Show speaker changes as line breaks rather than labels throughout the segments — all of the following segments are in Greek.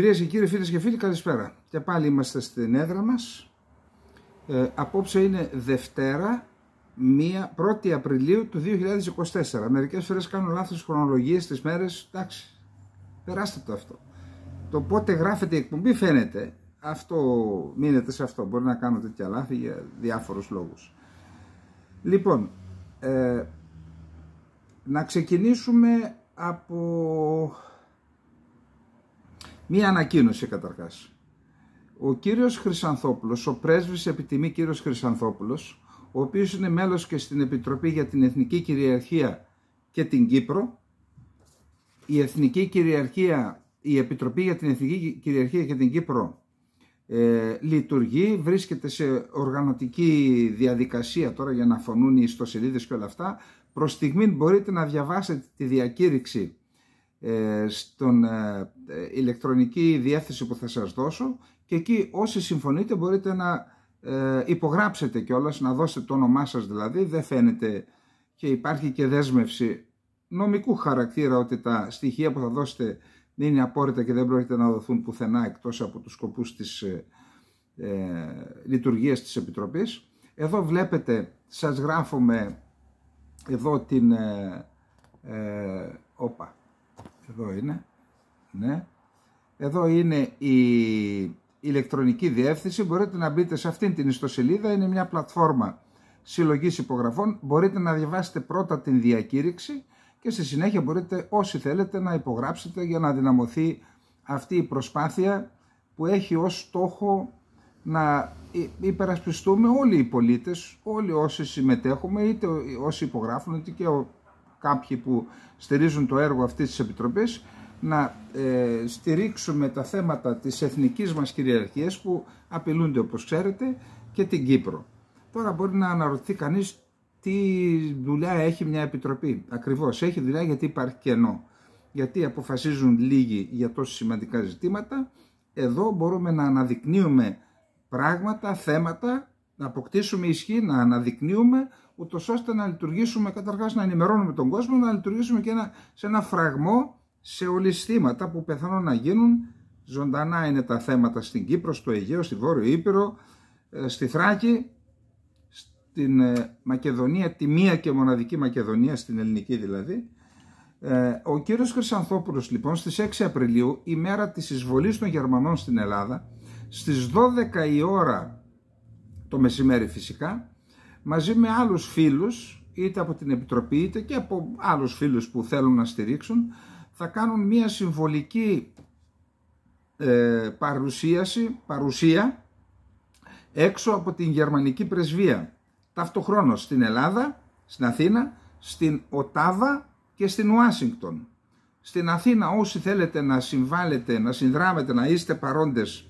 Κυρίες και κύριοι, φίλες και φίλοι, καλησπέρα. Και πάλι είμαστε στην έδρα μας. Ε, απόψε είναι Δευτέρα, 1η Απριλίου του 2024. Μερικές φορές κάνω λάθος χρονολογίες στις μέρες. Εντάξει, περάστε το αυτό. Το πότε γράφεται η εκπομπή φαίνεται. Αυτό μείνετε σε αυτό. Μπορεί να κάνω τέτοια λάθη για διάφορους λόγους. Λοιπόν, ε, να ξεκινήσουμε από Μία ανακοίνωση καταρχάς. Ο κύριος Χρυσανθόπουλος, ο πρέσβης επιτιμή κύριος Χρυσανθόπουλος, ο οποίος είναι μέλος και στην Επιτροπή για την Εθνική Κυριαρχία και την Κύπρο, η Εθνική Κυριαρχία, η Επιτροπή για την Εθνική Κυριαρχία και την Κύπρο ε, λειτουργεί, βρίσκεται σε οργανωτική διαδικασία τώρα για να φωνούν οι ιστοσελίδες και όλα αυτά. Προς στιγμή μπορείτε να διαβάσετε τη διακήρυξη ε, στον ε, ε, ηλεκτρονική διεύθυνση που θα σας δώσω και εκεί όσοι συμφωνείτε μπορείτε να υπογράψετε κιόλας, να δώσετε το όνομά σας δηλαδή, δεν φαίνεται και υπάρχει και δέσμευση νομικού χαρακτήρα ότι τα στοιχεία που θα δώσετε είναι απόρριτα και δεν πρόκειται να δοθούν πουθενά εκτός από τους σκοπούς της ε, λειτουργίας της Επιτροπής. Εδώ βλέπετε, σας γράφουμε εδώ την... Ε, όπα, εδώ είναι. Ναι. Εδώ είναι η ηλεκτρονική διεύθυνση. Μπορείτε να μπείτε σε αυτήν την ιστοσελίδα. Είναι μια πλατφόρμα συλλογής υπογραφών. Μπορείτε να διαβάσετε πρώτα την διακήρυξη και στη συνέχεια μπορείτε όσοι θέλετε να υπογράψετε για να δυναμωθεί αυτή η προσπάθεια που έχει ως στόχο να υπερασπιστούμε όλοι οι πολίτες, όλοι όσοι συμμετέχουμε, είτε όσοι υπογράφουν, είτε και κάποιοι που στηρίζουν το έργο αυτής της Επιτροπής να ε, στηρίξουμε τα θέματα της εθνικής μας κυριαρχίας που απειλούνται όπως ξέρετε και την Κύπρο. Τώρα μπορεί να αναρωτηθεί κανείς τι δουλειά έχει μια επιτροπή. Ακριβώς έχει δουλειά γιατί υπάρχει κενό. Γιατί αποφασίζουν λίγοι για τόσο σημαντικά ζητήματα. Εδώ μπορούμε να αναδεικνύουμε πράγματα, θέματα, να αποκτήσουμε ισχύ, να αναδεικνύουμε ούτως ώστε να λειτουργήσουμε, καταρχάς να ενημερώνουμε τον κόσμο, να λειτουργήσουμε και ένα, σε ένα φραγμό σε ολισθήματα που πιθανόν να γίνουν. Ζωντανά είναι τα θέματα στην Κύπρο, στο Αιγαίο, στη Βόρειο Ήπειρο, ε, στη Θράκη, στην ε, Μακεδονία, τη μία και μοναδική Μακεδονία, στην ελληνική δηλαδή. Ε, ο κύριος Χρυσανθόπουλος λοιπόν στις 6 Απριλίου, η μέρα της εισβολής των Γερμανών στην Ελλάδα, στις 12 η ώρα το μεσημέρι φυσικά, μαζί με άλλους φίλους, είτε από την Επιτροπή είτε και από άλλους φίλους που θέλουν να στηρίξουν, θα κάνουν μια συμβολική ε, παρουσίαση, παρουσία έξω από την γερμανική πρεσβεία. Ταυτοχρόνως στην Ελλάδα, στην Αθήνα, στην Οτάβα και στην Ουάσιγκτον. Στην Αθήνα όσοι θέλετε να συμβάλλετε, να συνδράμετε, να είστε παρόντες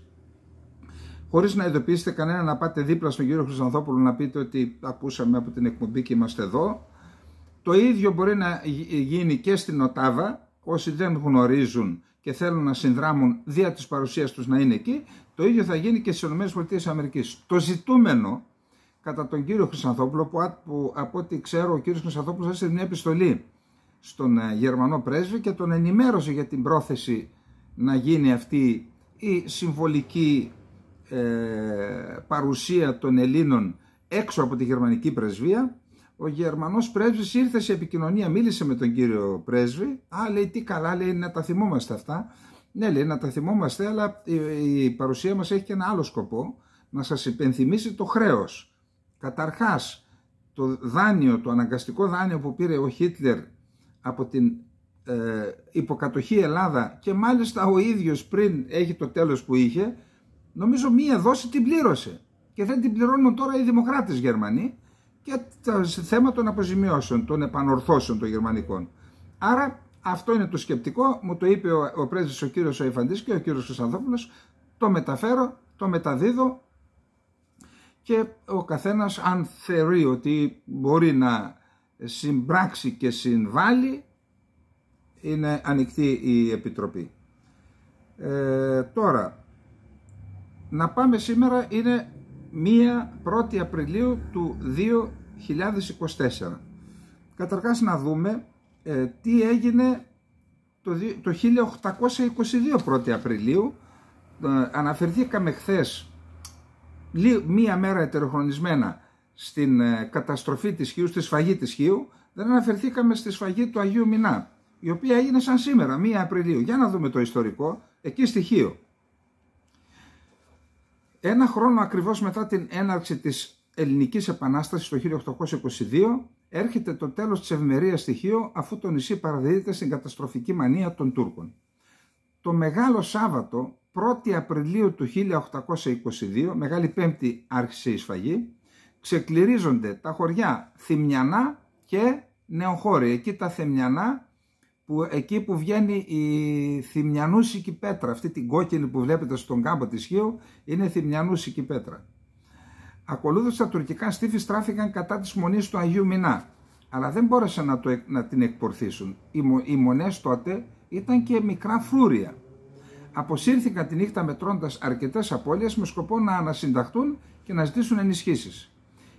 χωρίς να ειδοποιήσετε κανένα να πάτε δίπλα στον κύριο Χρυσανθόπουλο να πείτε ότι ακούσαμε από την εκπομπή και είμαστε εδώ. Το ίδιο μπορεί να γίνει και στην Οτάβα, όσοι δεν γνωρίζουν και θέλουν να συνδράμουν δια της παρουσίας τους να είναι εκεί, το ίδιο θα γίνει και στις ΗΠΑ. Το ζητούμενο, κατά τον κύριο Χρυσανθόπουλο, που από ό,τι ξέρω ο κύριος Χρυσανθόπουλος έστειλε μια επιστολή στον ε, Γερμανό πρέσβη και τον ενημέρωσε για την πρόθεση να γίνει αυτή η συμβολική ε, παρουσία των Ελλήνων έξω από τη γερμανική πρεσβεία, ο Γερμανός πρέσβης ήρθε σε επικοινωνία, μίλησε με τον κύριο πρέσβη. Α, λέει, τι καλά, λέει, να τα θυμόμαστε αυτά. Ναι, λέει, να τα θυμόμαστε, αλλά η παρουσία μας έχει και ένα άλλο σκοπό, να σας υπενθυμίσει το χρέος. Καταρχάς, το δάνειο, το αναγκαστικό δάνειο που πήρε ο Χίτλερ από την ε, υποκατοχή Ελλάδα και μάλιστα ο ίδιος πριν έχει το τέλος που είχε, Νομίζω μία δόση την πλήρωσε και δεν την πληρώνουν τώρα οι δημοκράτες Γερμανοί και το θέμα των αποζημιώσεων, των επανορθώσεων των γερμανικών. Άρα αυτό είναι το σκεπτικό, μου το είπε ο, ο ο κύριος Αϊφαντής και ο κύριος Χρυσανθόπουλο. το μεταφέρω, το μεταδίδω και ο καθένας αν θεωρεί ότι μπορεί να συμπράξει και συμβάλλει είναι ανοιχτή η Επιτροπή. Ε, τώρα, να πάμε σήμερα είναι 1 η Απριλίου του 2024. Καταρχάς να δούμε ε, τι έγινε το, το 1822 1 Απριλίου. Ε, αναφερθήκαμε χθες μία μέρα ετεροχρονισμένα στην ε, καταστροφή της Χίου, στη σφαγή της Χίου. Δεν αναφερθήκαμε στη σφαγή του Αγίου Μινά, η οποία έγινε σαν σήμερα, 1 Απριλίου. Για να δούμε το ιστορικό, εκεί στοιχείο. Ένα χρόνο ακριβώς μετά την έναρξη της Ελληνικής Επανάστασης το 1822 έρχεται το τέλος της ευμερίας στοιχείο αφού το νησί παραδίδεται στην καταστροφική μανία των Τούρκων. Το Μεγάλο Σάββατο 1η Απριλίου του 1822, Μεγάλη Πέμπτη άρχισε η σφαγή, ξεκληρίζονται τα χωριά Θημιανά και Νεοχώρη. Εκεί τα Θημιανά, που, εκεί που βγαίνει η θυμιανούσικη πέτρα, αυτή την κόκκινη που βλέπετε στον κάμπο της Χίου, είναι θυμιανούσικη πέτρα. Ακολούθως τα τουρκικά στήφη στράφηκαν κατά της μονής του Αγίου Μινά, αλλά δεν μπόρεσαν να, το, να την εκπορθήσουν. Οι, οι μονές τότε ήταν και μικρά φρούρια. Αποσύρθηκαν τη νύχτα μετρώντας αρκετές απώλειες με σκοπό να ανασυνταχτούν και να ζητήσουν ενισχύσεις.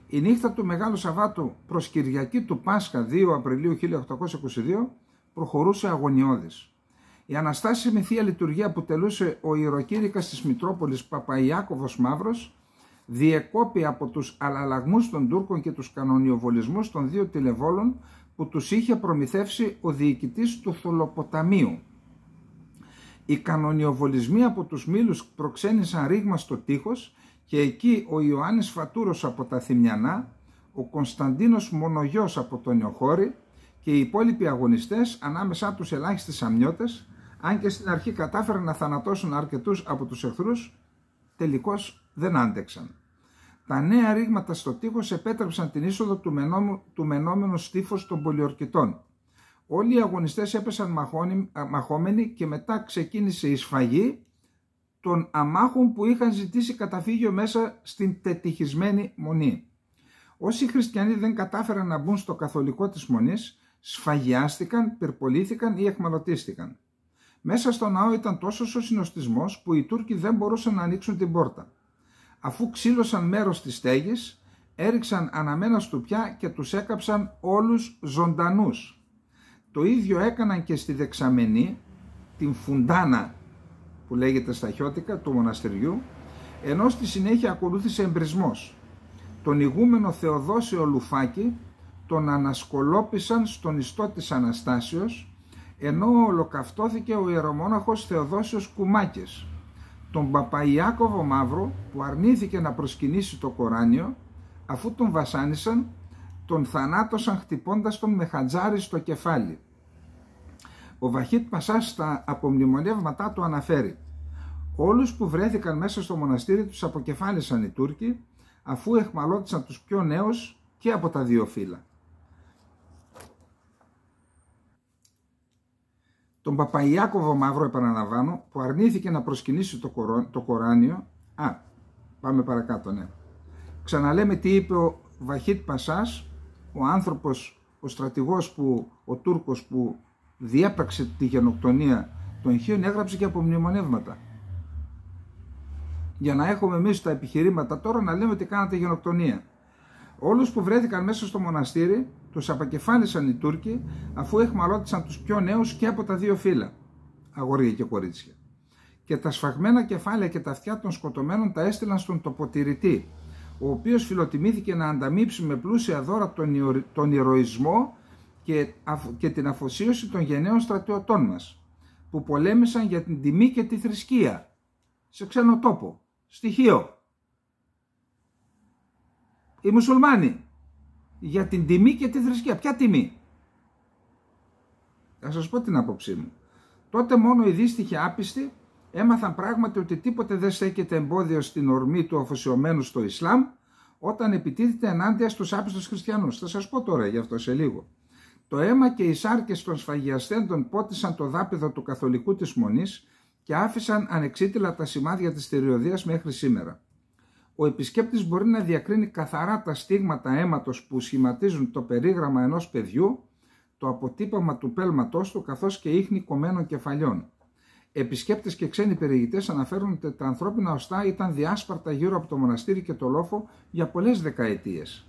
Η νύχτα του Μεγάλου Σαββάτου προς Κυριακή του Πάσχα 2 Απριλίου 1822 προχωρούσε αγωνιώδης. Η αναστάσιμη θεία λειτουργία που τελούσε ο ιεροκήρυκας της Μητρόπολης Παπαϊάκοβος Μαύρος διεκόπη από τους αλλαλαγμούς των Τούρκων και τους κανονιοβολισμούς των δύο τηλεβόλων που τους είχε προμηθεύσει ο διοικητής του Θολοποταμίου. Οι κανονιοβολισμοί από τους μήλους προξένησαν ρήγμα στο τείχος και εκεί ο Ιωάννης Φατούρος από τα Θημιανά, ο Κωνσταντίνος Μονογιός από τον Ιωχώρη, και οι υπόλοιποι αγωνιστές ανάμεσά τους ελάχιστε σαμιώτες, αν και στην αρχή κατάφεραν να θανατώσουν αρκετούς από τους εχθρούς, τελικώς δεν άντεξαν. Τα νέα ρήγματα στο τείχος επέτρεψαν την είσοδο του, μενόμενου, του μενόμενου των πολιορκητών. Όλοι οι αγωνιστές έπεσαν μαχόμενοι και μετά ξεκίνησε η σφαγή των αμάχων που είχαν ζητήσει καταφύγιο μέσα στην τετυχισμένη μονή. Όσοι χριστιανοί δεν κατάφεραν να μπουν στο καθολικό της μονής, σφαγιάστηκαν, πυρπολήθηκαν ή εχμαλωτίστηκαν. Μέσα στο ναό ήταν τόσος ο συνοστισμός που οι Τούρκοι δεν μπορούσαν να ανοίξουν την πόρτα. Αφού ξύλωσαν μέρος της στέγης, έριξαν αναμένα στουπιά και τους έκαψαν όλους ζωντανούς. Το ίδιο έκαναν και στη δεξαμενή, την φουντάνα που λέγεται στα χιώτικα του μοναστηριού, ενώ στη συνέχεια ακολούθησε εμπρισμός. Τον ηγούμενο Θεοδόσιο Λουφάκη τον ανασκολόπησαν στον ιστό της Αναστάσεως, ενώ ολοκαυτώθηκε ο ιερομόναχος Θεοδόσιος Κουμάκης, Τον Παπαϊάκοβο Μαύρο που αρνήθηκε να προσκυνήσει το Κοράνιο, αφού τον βασάνισαν, τον θανάτωσαν χτυπώντας τον με χατζάρι στο κεφάλι. Ο Βαχίτ Μασάς στα απομνημονεύματά του αναφέρει «Όλους που βρέθηκαν μέσα στο μοναστήρι τους αποκεφάλισαν οι Τούρκοι, αφού εχμαλώτησαν τους πιο νέους και από τα δύο φύλλα. τον Παπαϊάκοβο Μαύρο, επαναλαμβάνω, που αρνήθηκε να προσκυνήσει το, το Κοράνιο. Α, πάμε παρακάτω, ναι. Ξαναλέμε τι είπε ο Βαχίτ Πασάς, ο άνθρωπος, ο στρατηγός που, ο Τούρκος που διέπραξε τη γενοκτονία των Χίων, έγραψε και απομνημονεύματα. Για να έχουμε εμείς τα επιχειρήματα τώρα να λέμε ότι κάνατε γενοκτονία. Όλους που βρέθηκαν μέσα στο μοναστήρι τους απακεφάλισαν οι Τούρκοι αφού εχμαλώτησαν τους πιο νέους και από τα δύο φύλλα, αγόρια και κορίτσια. Και τα σφαγμένα κεφάλια και τα αυτιά των σκοτωμένων τα έστειλαν στον τοποτηρητή, ο οποίος φιλοτιμήθηκε να ανταμείψει με πλούσια δώρα τον, τον ηρωισμό και, και την αφοσίωση των γενναίων στρατιωτών μας, που πολέμησαν για την τιμή και τη θρησκεία, σε ξένο τόπο, στοιχείο. Οι μουσουλμάνοι για την τιμή και τη θρησκεία. Ποια τιμή. Θα σας πω την άποψή μου. Τότε μόνο οι δύστιχοι άπιστοι έμαθαν πράγματι ότι τίποτε δεν στέκεται εμπόδιο στην ορμή του αφοσιωμένου στο Ισλάμ όταν επιτίθεται ενάντια στους άπιστους χριστιανούς. Θα σας πω τώρα γι' αυτό σε λίγο. Το αίμα και οι σάρκες των σφαγιαστέντων πότισαν το δάπεδο του καθολικού της μονής και άφησαν ανεξίτηλα τα σημάδια της θηριωδίας μέχρι σήμερα ο επισκέπτης μπορεί να διακρίνει καθαρά τα στίγματα αίματος που σχηματίζουν το περίγραμμα ενός παιδιού, το αποτύπωμα του πέλματός του καθώς και ίχνη κομμένων κεφαλιών. Επισκέπτες και ξένοι περιηγητές αναφέρουν ότι τα ανθρώπινα οστά ήταν διάσπαρτα γύρω από το μοναστήρι και το λόφο για πολλές δεκαετίες.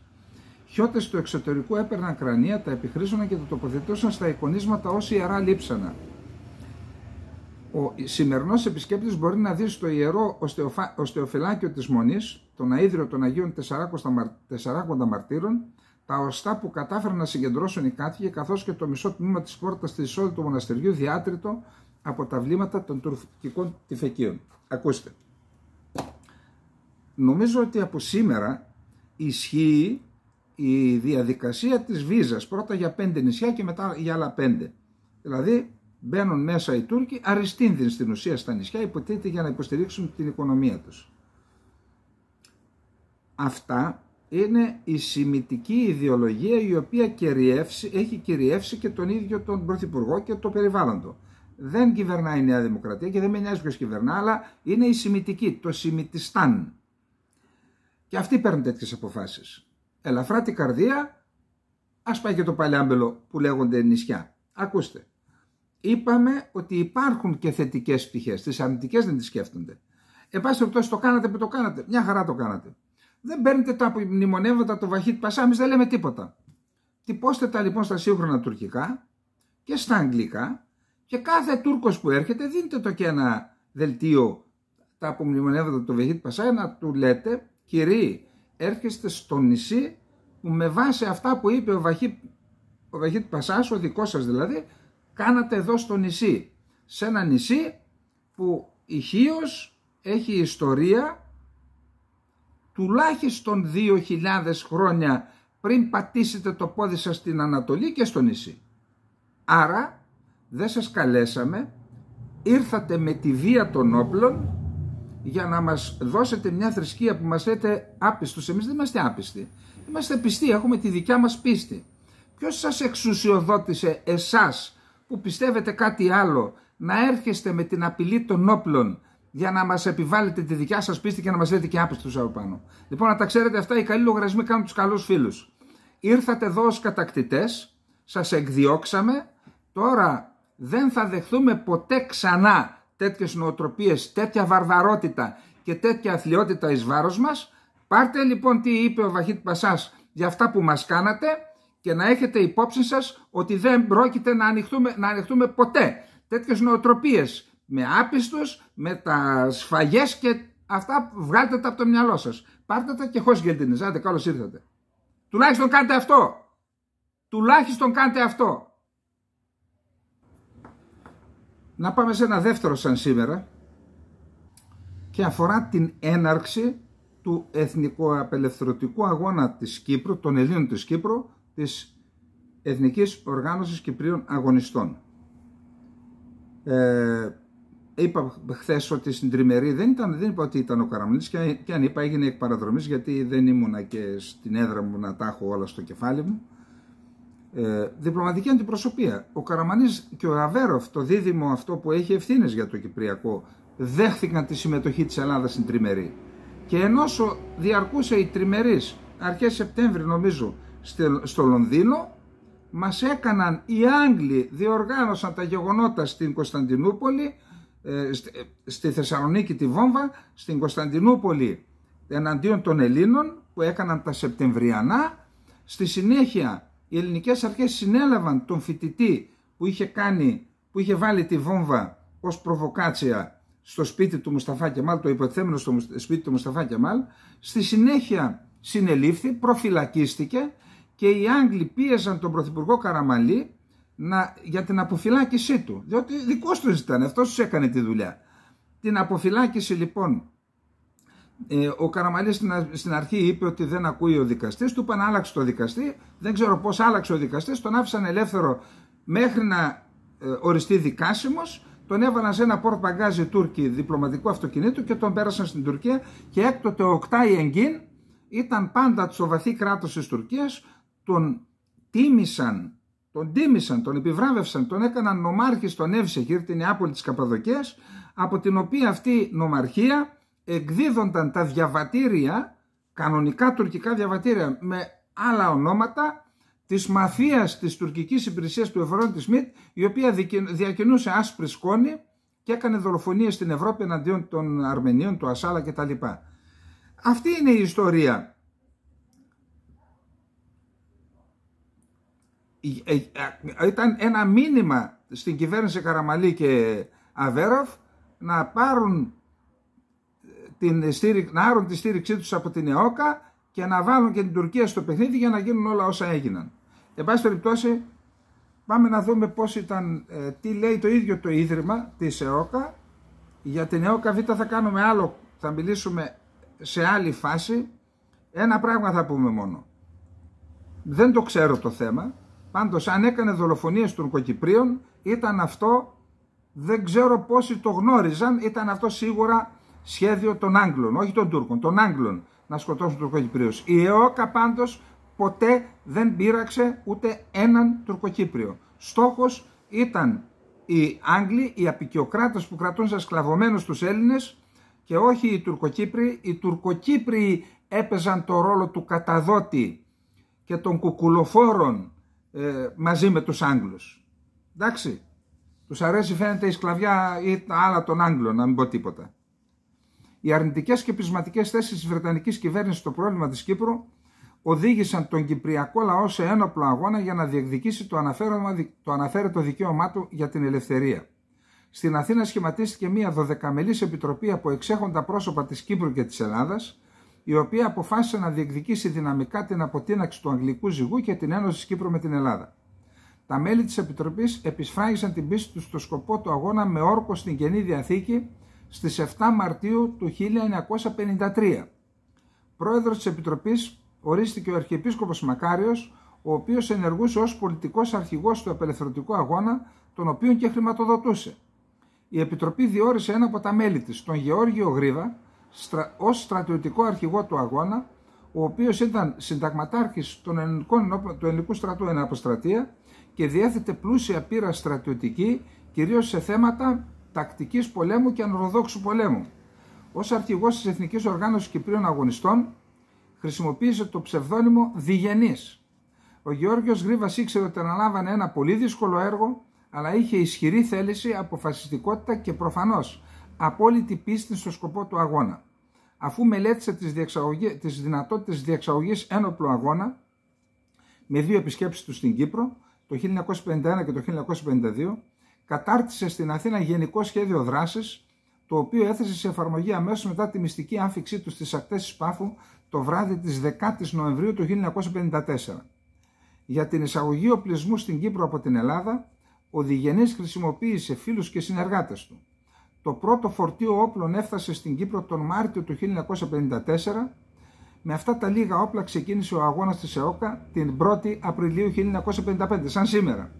Χιώτες του εξωτερικού έπαιρναν κρανία, τα επιχρήσωναν και τα τοποθετούσαν στα εικονίσματα όσοι ιερά λείψανα. Ο σημερινός επισκέπτης μπορεί να δει στο ιερό οστεοφυλάκιο της Μονής, τον αίδριο των Αγίων Τεσσαράκοντα Μαρτύρων, τα οστά που κατάφεραν να συγκεντρώσουν οι κάτοικοι, καθώς και το μισό τμήμα της πόρτα της εισόδου του μοναστηριού διάτριτο από τα βλήματα των τουρκικών τυφεκίων. Ακούστε. Νομίζω ότι από σήμερα ισχύει η διαδικασία της βίζας, πρώτα για πέντε νησιά και μετά για άλλα πέντε. Δηλαδή μπαίνουν μέσα οι Τούρκοι αριστείνδυν στην ουσία στα νησιά υποτίθεται για να υποστηρίξουν την οικονομία τους. Αυτά είναι η σημητική ιδεολογία η οποία κυριεύσει, έχει κυριεύσει και τον ίδιο τον Πρωθυπουργό και το περιβάλλον του. Δεν κυβερνάει η Νέα Δημοκρατία και δεν με νοιάζει ποιος κυβερνά, αλλά είναι η σημητική, το σημητιστάν. Και αυτοί παίρνουν τέτοιες αποφάσεις. Ελαφρά την καρδία, ας πάει και το παλιάμπελο που λέγονται νησιά. Ακούστε είπαμε ότι υπάρχουν και θετικές πτυχές. Τις αρνητικές δεν τις σκέφτονται. Εν πάση περιπτώσει, το κάνατε που το κάνατε. Μια χαρά το κάνατε. Δεν παίρνετε τα μνημονεύματα του Βαχίτ εμείς δεν λέμε τίποτα. Τυπώστε τα λοιπόν στα σύγχρονα τουρκικά και στα αγγλικά και κάθε Τουρκο που έρχεται δίνετε το και ένα δελτίο τα απομνημονεύματα του Βαχίτ Πασά να του λέτε «Κυρίοι, έρχεστε στο νησί που με βάση αυτά που είπε ο Βαχίτ, ο Βαχίτ Πασάς, ο δικός σας δηλαδή, κάνατε εδώ στο νησί. Σε ένα νησί που η έχει ιστορία τουλάχιστον 2.000 χρόνια πριν πατήσετε το πόδι σας στην Ανατολή και στο νησί. Άρα δεν σας καλέσαμε, ήρθατε με τη βία των όπλων για να μας δώσετε μια θρησκεία που μας λέτε άπιστος. Εμείς δεν είμαστε άπιστοι. Είμαστε πιστοί, έχουμε τη δικιά μας πίστη. Ποιος σας εξουσιοδότησε εσάς που πιστεύετε κάτι άλλο, να έρχεστε με την απειλή των όπλων για να μας επιβάλλετε τη δικιά σας πίστη και να μας λέτε και άπιστο από πάνω. Λοιπόν, να τα ξέρετε αυτά, οι καλοί λογαριασμοί κάνουν τους καλούς φίλους. Ήρθατε εδώ ως κατακτητές, σας εκδιώξαμε, τώρα δεν θα δεχθούμε ποτέ ξανά τέτοιες νοοτροπίες, τέτοια βαρβαρότητα και τέτοια αθλειότητα εις βάρος μας. Πάρτε λοιπόν τι είπε ο Βαχίτ Πασάς για αυτά που μας κάνατε και να έχετε υπόψη σας ότι δεν πρόκειται να ανοιχτούμε, να ανοιχτούμε ποτέ τέτοιες νοοτροπίες με άπιστος, με τα σφαγές και αυτά βγάλτε τα από το μυαλό σας. Πάρτε τα και χωρίς γελτίνες. Άντε καλώς ήρθατε. Τουλάχιστον κάντε αυτό. Τουλάχιστον κάντε αυτό. Να πάμε σε ένα δεύτερο σαν σήμερα και αφορά την έναρξη του εθνικοαπελευθερωτικού αγώνα της Κύπρου, των Ελλήνων της Κύπρου της Εθνικής Οργάνωσης Κυπρίων Αγωνιστών. Ε, είπα χθες ότι στην τριμερή δεν, ήταν, δεν είπα ότι ήταν ο Καραμλής και, και αν είπα έγινε εκ παραδρομής γιατί δεν ήμουνα και στην έδρα μου να τα έχω όλα στο κεφάλι μου. Ε, διπλωματική αντιπροσωπεία. Ο Καραμανής και ο Αβέροφ, το δίδυμο αυτό που έχει ευθύνες για το Κυπριακό, δέχθηκαν τη συμμετοχή της Ελλάδας στην τριμερή. Και ενώ διαρκούσε η τριμερής, αρχές Σεπτέμβρη νομίζω, στο Λονδίνο, μας έκαναν οι Άγγλοι, διοργάνωσαν τα γεγονότα στην Κωνσταντινούπολη, ε, ε, στη Θεσσαλονίκη τη βόμβα, στην Κωνσταντινούπολη εναντίον των Ελλήνων που έκαναν τα Σεπτεμβριανά. Στη συνέχεια οι ελληνικές αρχές συνέλαβαν τον φοιτητή που είχε, κάνει, που είχε βάλει τη βόμβα ως προβοκάτσια στο σπίτι του Μουσταφά Κεμάλ, το υποθέμενο στο σπίτι του Μουσταφά Κεμάλ. Στη συνέχεια συνελήφθη, προφυλακίστηκε και οι Άγγλοι πίεζαν τον Πρωθυπουργό Καραμαλή να, για την αποφυλάκησή του. Διότι δικός του ήταν, αυτός τους έκανε τη δουλειά. Την αποφυλάκηση λοιπόν ε, ο Καραμαλής στην αρχή είπε ότι δεν ακούει ο δικαστής, του είπαν άλλαξε το δικαστή, δεν ξέρω πώς άλλαξε ο δικαστής, τον άφησαν ελεύθερο μέχρι να ε, οριστεί δικάσιμος, τον έβαλαν σε ένα πορτ παγκάζι Τούρκοι διπλωματικού αυτοκινήτου και τον πέρασαν στην Τουρκία και έκτοτε ο Οκτάι Εγκίν ήταν πάντα στο βαθύ κράτος της Τουρκίας τον τίμησαν, τον τίμησαν, τον επιβράβευσαν, τον έκαναν νομάρχη στον Εύσεχηρ, την Νεάπολη της Καπαδοκίας, από την οποία αυτή η νομαρχία εκδίδονταν τα διαβατήρια, κανονικά τουρκικά διαβατήρια με άλλα ονόματα, της μαφίας της τουρκικής υπηρεσίας του Ευρώπη της η οποία διακινούσε άσπρη σκόνη και έκανε δολοφονίες στην Ευρώπη εναντίον των Αρμενίων, του Ασάλα κτλ. Αυτή είναι η ιστορία Ε, ήταν ένα μήνυμα στην κυβέρνηση Καραμαλή και Αβέροφ να πάρουν ε, την να άρουν τη στήριξή τους από την ΕΟΚΑ και να βάλουν και την Τουρκία στο παιχνίδι για να γίνουν όλα όσα έγιναν. Εν πάση περιπτώσει πάμε να δούμε πώς ήταν, ε, τι λέει το ίδιο το Ίδρυμα της ΕΟΚΑ. Για την ΕΟΚΑ Β θα κάνουμε άλλο, θα μιλήσουμε σε άλλη φάση. Ένα πράγμα θα πούμε μόνο. Δεν το ξέρω το θέμα, Πάντως αν έκανε δολοφονίες τουρκοκυπρίων ήταν αυτό, δεν ξέρω πόσοι το γνώριζαν, ήταν αυτό σίγουρα σχέδιο των Άγγλων, όχι των Τούρκων, των Άγγλων να σκοτώσουν τουρκοκυπρίους. Η ΕΟΚΑ πάντως ποτέ δεν πείραξε ούτε έναν τουρκοκύπριο. Στόχος ήταν οι Άγγλοι, οι απεικιοκράτες που κρατούν σε σκλαβωμένους τους Έλληνες και όχι οι Τουρκοκύπριοι. Οι Τουρκοκύπριοι έπαιζαν το ρόλο του καταδότη και των κουκουλοφόρων ε, μαζί με τους Άγγλους. Εντάξει, τους αρέσει φαίνεται η σκλαβιά ή τα άλλα των Άγγλων, να μην πω τίποτα. Οι αρνητικές και πεισματικές θέσεις της Βρετανικής κυβέρνησης στο πρόβλημα της Κύπρου οδήγησαν τον Κυπριακό λαό σε ένοπλο αγώνα για να διεκδικήσει το, το αναφέρετο δικαίωμά του για την ελευθερία. Στην Αθήνα σχηματίστηκε μια δωδεκαμελής επιτροπή από εξέχοντα πρόσωπα της Κύπρου και της Ελλάδας, η οποία αποφάσισε να διεκδικήσει δυναμικά την αποτείναξη του Αγγλικού ζυγού και την ένωση Κύπρου με την Ελλάδα. Τα μέλη της Επιτροπής επισφράγησαν την πίστη τους στο σκοπό του αγώνα με όρκο στην Καινή Διαθήκη στις 7 Μαρτίου του 1953. Πρόεδρος της Επιτροπής ορίστηκε ο Αρχιεπίσκοπος Μακάριος, ο οποίος ενεργούσε ως πολιτικός αρχηγός του απελευθερωτικού αγώνα, τον οποίο και χρηματοδοτούσε. Η Επιτροπή διόρισε ένα από τα μέλη της τον Γεώργιο Γρίβα, Ω ως στρατιωτικό αρχηγό του αγώνα, ο οποίος ήταν συνταγματάρχης των ελληνικών, του ελληνικού στρατού εν αποστρατεία και διέθετε πλούσια πείρα στρατιωτική, κυρίως σε θέματα τακτικής πολέμου και ανωροδόξου πολέμου. Ως αρχηγός της Εθνικής Οργάνωσης Κυπρίων Αγωνιστών, χρησιμοποίησε το ψευδόνυμο Διγενής. Ο Γεώργιος Γρίβας ήξερε ότι αναλάβανε ένα πολύ δύσκολο έργο, αλλά είχε ισχυρή θέληση, αποφασιστικότητα και προφανώς απόλυτη πίστη στο σκοπό του αγώνα αφού μελέτησε τις, τις δυνατότητες διεξαγωγής ένοπλου αγώνα με δύο επισκέψεις του στην Κύπρο το 1951 και το 1952 κατάρτισε στην Αθήνα γενικό σχέδιο δράσης το οποίο έθεσε σε εφαρμογή αμέσως μετά τη μυστική άφηξή του στις ακτές της Πάφου το βράδυ της 10ης Νοεμβρίου του 1954. Για την εισαγωγή οπλισμού στην Κύπρο από την Ελλάδα, ο Διγενής χρησιμοποίησε φίλους και συνεργάτες του. Το πρώτο φορτίο όπλων έφτασε στην Κύπρο τον Μάρτιο του 1954. Με αυτά τα λίγα όπλα ξεκίνησε ο αγώνας της ΕΟΚΑ την 1η Απριλίου 1955, σαν σήμερα.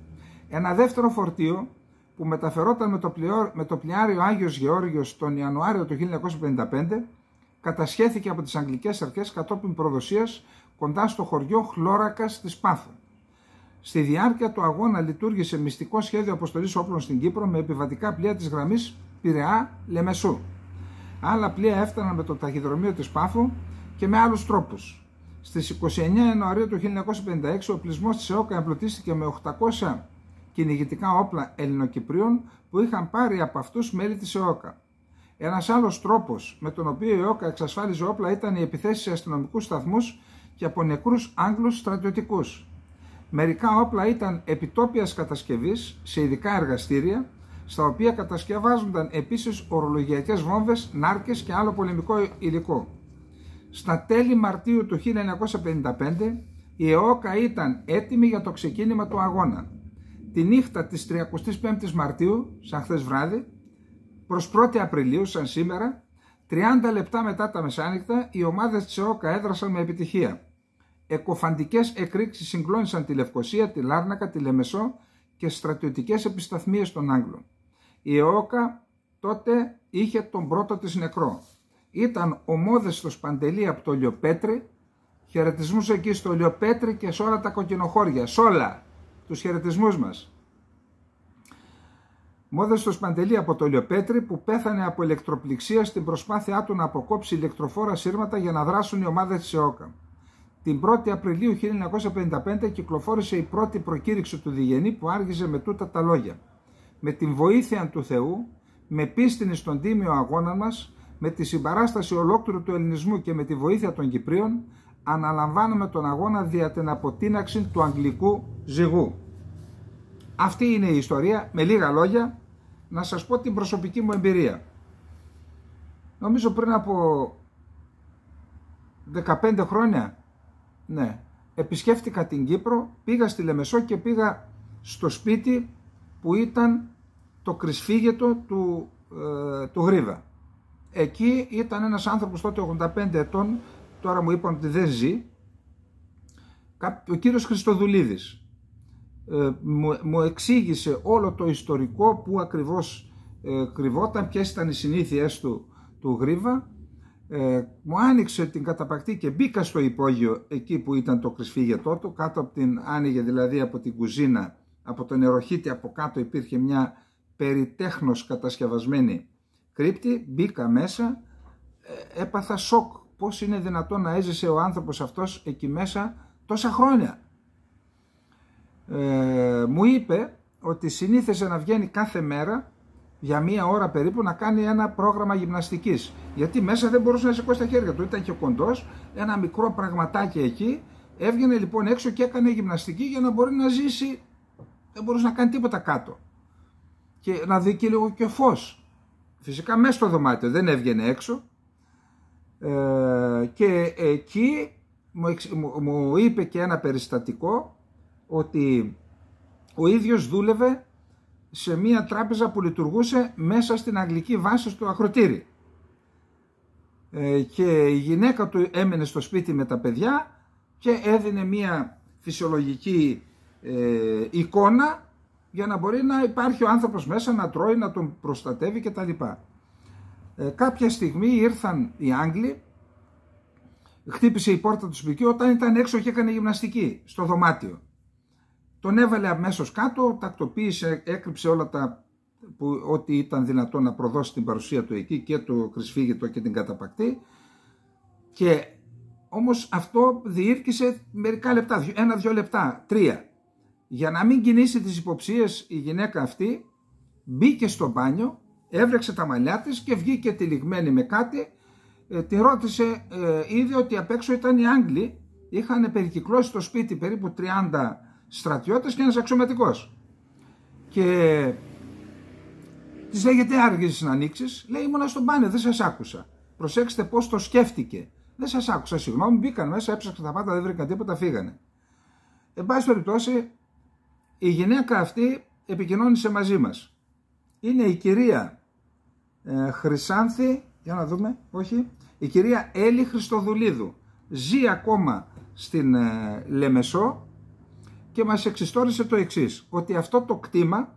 Ένα δεύτερο φορτίο που μεταφερόταν με το, πλειό, με το πλοιάριο Άγιος Γεώργιος τον Ιανουάριο του 1955 κατασχέθηκε από τις Αγγλικές Αρχές κατόπιν προδοσίας κοντά στο χωριό Χλώρακας της Πάθου. Στη διάρκεια του αγώνα λειτουργήσε μυστικό σχέδιο αποστολής όπλων στην Κύπρο με επιβατικά πλοία της γραμμής. Πειραιά, Λεμεσού. Άλλα πλοία έφταναν με το ταχυδρομείο της Πάφου και με άλλους τρόπους. Στις 29 Ιανουαρίου του 1956 ο πλεισμός της ΕΟΚΑ εμπλουτίστηκε με 800 κυνηγητικά όπλα Ελληνοκυπρίων που είχαν πάρει από αυτούς μέλη της ΕΟΚΑ. Ένας άλλος τρόπος με τον οποίο η ΕΟΚΑ εξασφάλιζε όπλα ήταν οι επιθέσεις σε αστυνομικούς σταθμούς και από νεκρούς Άγγλους στρατιωτικούς. Μερικά όπλα ήταν επιτόπιας κατασκευής σε ειδικά εργαστήρια, στα οποία κατασκευάζονταν επίσης ορολογιακές βόμβες, νάρκες και άλλο πολεμικό υλικό. Στα τέλη Μαρτίου του 1955 η ΕΟΚΑ ήταν έτοιμη για το ξεκίνημα του αγώνα. Τη νύχτα της 35ης Μαρτίου, σαν χθες βράδυ, προς 1η Απριλίου, σαν σήμερα, 30 λεπτά μετά τα μεσάνυχτα, οι ομάδες της ΕΟΚΑ έδρασαν με επιτυχία. Εκοφαντικές εκρήξεις συγκλώνησαν τη Λευκοσία, τη Λάρνακα, τη Λεμεσό και στρατιωτικές επισταθμίες των Άγγλων. Η ΕΟΚΑ τότε είχε τον πρώτο της νεκρό. Ήταν ο ομόδεστος Παντελή από το Λιοπέτρι, χαιρετισμούς εκεί στο Λιοπέτρι και σε όλα τα κοκκινοχώρια, σε όλα τους χαιρετισμούς μας. Μόδεστος Παντελή από το Λιοπέτρι που πέθανε από ηλεκτροπληξία στην προσπάθειά του να αποκόψει ηλεκτροφόρα σύρματα για να δράσουν οι ομάδες της ΕΟΚΑ. Την 1η Απριλίου 1955 κυκλοφόρησε η πρώτη προκήρυξη του Διγενή που άργησε με τούτα τα λόγια με την βοήθεια του Θεού, με πίστην στον τίμιο αγώνα μας, με τη συμπαράσταση ολόκληρου του ελληνισμού και με τη βοήθεια των Κυπρίων, αναλαμβάνουμε τον αγώνα δια την αποτείναξη του αγγλικού ζυγού. Αυτή είναι η ιστορία, με λίγα λόγια, να σας πω την προσωπική μου εμπειρία. Νομίζω πριν από 15 χρόνια, ναι, επισκέφτηκα την Κύπρο, πήγα στη Λεμεσό και πήγα στο σπίτι που ήταν το κρυσφύγετο του, ε, του Γρίβα. Εκεί ήταν ένας άνθρωπος τότε 85 ετών, τώρα μου είπαν ότι δεν ζει, ο κύριος Χριστοδουλίδης. Ε, μου, εξήγησε όλο το ιστορικό που ακριβώς ε, κρυβόταν, ποιες ήταν οι συνήθειές του, του Γρίβα. Ε, μου άνοιξε την καταπακτή και μπήκα στο υπόγειο εκεί που ήταν το κρυσφύγετό του, κάτω από την άνοιγε δηλαδή από την κουζίνα, από τον νεροχύτη από κάτω υπήρχε μια περιτέχνος κατασκευασμένη κρύπτη, μπήκα μέσα, ε, έπαθα σοκ πώς είναι δυνατόν να έζησε ο άνθρωπος αυτός εκεί μέσα τόσα χρόνια. Ε, μου είπε ότι συνήθεσε να βγαίνει κάθε μέρα για μία ώρα περίπου να κάνει ένα πρόγραμμα γυμναστικής γιατί μέσα δεν μπορούσε να σηκώσει τα χέρια του, ήταν και κοντός, ένα μικρό πραγματάκι εκεί έβγαινε λοιπόν έξω και έκανε γυμναστική για να μπορεί να ζήσει, δεν μπορούσε να κάνει τίποτα κάτω και να δει και λίγο και φως. Φυσικά μέσα στο δωμάτιο, δεν έβγαινε έξω. Ε, και εκεί μου είπε και ένα περιστατικό ότι ο ίδιος δούλευε σε μια τράπεζα που λειτουργούσε μέσα στην αγγλική βάση στο Ακροτήρι. Ε, και η γυναίκα του έμενε στο σπίτι με τα παιδιά και έδινε μια φυσιολογική ε, εικόνα για να μπορεί να υπάρχει ο άνθρωπος μέσα να τρώει, να τον προστατεύει κτλ. Ε, κάποια στιγμή ήρθαν οι Άγγλοι, χτύπησε η πόρτα του σπιτιού όταν ήταν έξω και έκανε γυμναστική στο δωμάτιο. Τον έβαλε αμέσως κάτω, τακτοποίησε, έκρυψε όλα τα που, ό,τι ήταν δυνατό να προδώσει την παρουσία του εκεί και το κρυσφύγητο και την καταπακτή και όμως αυτό διήρκησε μερικά λεπτά, ένα-δυο λεπτά, τρία. Για να μην κινήσει τις υποψίες η γυναίκα αυτή μπήκε στο μπάνιο, έβρεξε τα μαλλιά της και βγήκε τυλιγμένη με κάτι. Ε, τη ρώτησε, ε, είδε ότι απ' έξω ήταν οι Άγγλοι, είχαν περικυκλώσει το σπίτι περίπου 30 στρατιώτες και ένας αξιωματικός. Και της λέει γιατί άργησες να ανοίξεις. Λέει ήμουνα στο μπάνιο, δεν σας άκουσα. Προσέξτε πώς το σκέφτηκε. Δεν σας άκουσα, συγγνώμη, μπήκαν μέσα, έψαξαν τα πάντα, δεν βρήκαν τίποτα, φύγανε. Εν πάση περιπτώσει, η γυναίκα αυτή επικοινώνησε μαζί μας. Είναι η κυρία ε, Χρυσάνθη, για να δούμε, όχι, η κυρία Έλλη Χριστοδουλίδου. Ζει ακόμα στην ε, Λεμεσό και μας εξιστόρισε το εξής, ότι αυτό το κτήμα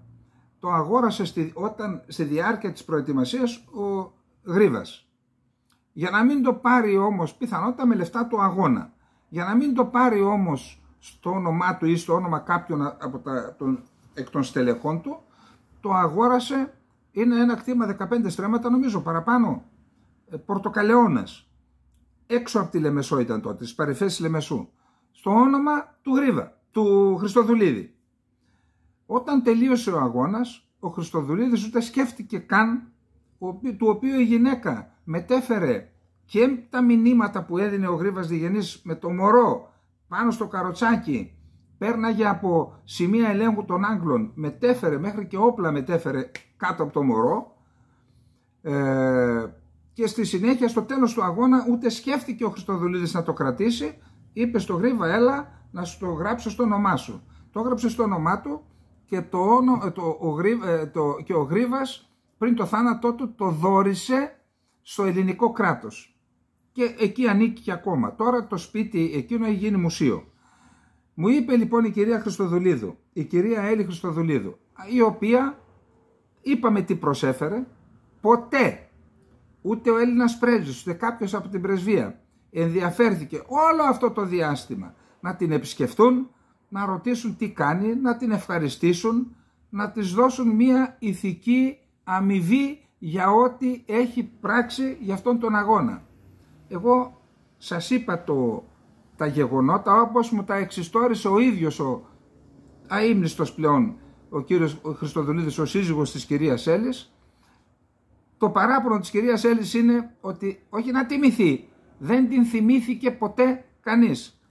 το αγόρασε στη, όταν, στη διάρκεια της προετοιμασίας ο Γρίβας. Για να μην το πάρει όμως πιθανότητα με λεφτά του αγώνα. Για να μην το πάρει όμως στο όνομά του ή στο όνομα κάποιων από τα, των, εκ των στελεχών του, το αγόρασε, είναι ένα κτήμα 15 στρέμματα νομίζω παραπάνω, ε, πορτοκαλαιώνας. Έξω από τη Λεμεσό ήταν τότε, τις παρυφές Λεμεσού, στο όνομα του Γρίβα, του Χριστοδουλίδη. Όταν τελείωσε ο αγώνας, ο Χριστοδουλίδης ούτε σκέφτηκε καν, του οποίου η γυναίκα μετέφερε και τα μηνύματα που έδινε ο Γρίβας Διγενής με το μωρό πάνω στο καροτσάκι, πέρναγε από σημεία ελέγχου των Άγγλων, μετέφερε μέχρι και όπλα μετέφερε κάτω από το μωρό ε, και στη συνέχεια στο τέλος του αγώνα ούτε σκέφτηκε ο Χριστοδουλίδης να το κρατήσει, είπε στο Γρίβα έλα να σου το γράψω στο όνομά σου. Το έγραψε στο όνομά του και, το, όνο, ε, ο, ε, και ο Γρίβας πριν το θάνατό του το δόρισε στο ελληνικό κράτος και εκεί ανήκει και ακόμα. Τώρα το σπίτι εκείνο έχει γίνει μουσείο. Μου είπε λοιπόν η κυρία Χριστοδουλίδου, η κυρία Έλλη Χριστοδουλίδου, η οποία είπαμε τι προσέφερε, ποτέ ούτε ο Έλληνας πρέσβης, ούτε κάποιος από την πρεσβεία ενδιαφέρθηκε όλο αυτό το διάστημα να την επισκεφτούν, να ρωτήσουν τι κάνει, να την ευχαριστήσουν, να της δώσουν μια ηθική αμοιβή για ό,τι έχει πράξει για αυτόν τον αγώνα εγώ σας είπα το, τα γεγονότα όπως μου τα εξιστόρισε ο ίδιος ο αείμνηστος πλέον ο κύριος Χριστοδουλίδης, ο σύζυγος της κυρίας Έλλης. Το παράπονο της κυρίας Έλλης είναι ότι όχι να τιμηθεί, δεν την θυμήθηκε ποτέ κανείς.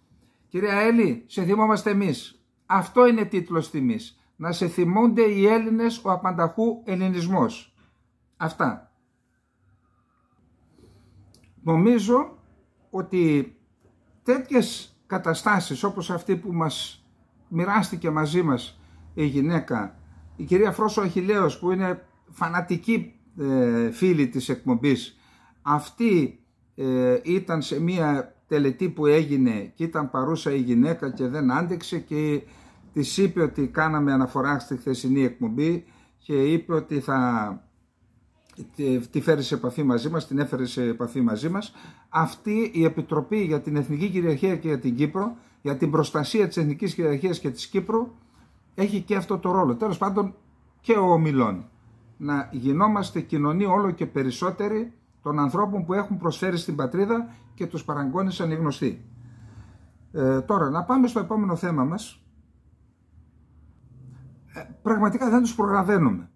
Κυρίας Έλλης, σε θυμόμαστε εμείς. Αυτό είναι τίτλος τιμής. Να σε θυμούνται οι Έλληνες ο απανταχού ελληνισμός. Αυτά. Νομίζω ότι τέτοιες καταστάσεις όπως αυτή που μας μοιράστηκε μαζί μας η γυναίκα, η κυρία Φρόσο Αχιλέος που είναι φανατική ε, φίλη της εκπομπής, αυτή ε, ήταν σε μία τελετή που έγινε και ήταν παρούσα η γυναίκα και δεν άντεξε και της είπε ότι κάναμε αναφορά στη χθεσινή εκπομπή και είπε ότι θα ε, τη φέρει σε επαφή μαζί μας, την έφερε σε επαφή μαζί μας. Αυτή η Επιτροπή για την Εθνική Κυριαρχία και για την Κύπρο, για την προστασία της Εθνικής Κυριαρχίας και της Κύπρου, έχει και αυτό το ρόλο. Τέλος πάντων και ο Μιλών. Να γινόμαστε κοινωνοί όλο και περισσότεροι των ανθρώπων που έχουν προσφέρει στην πατρίδα και τους παραγκώνησαν οι γνωστοί. Ε, τώρα, να πάμε στο επόμενο θέμα μας. Ε, πραγματικά δεν τους προλαβαίνουμε.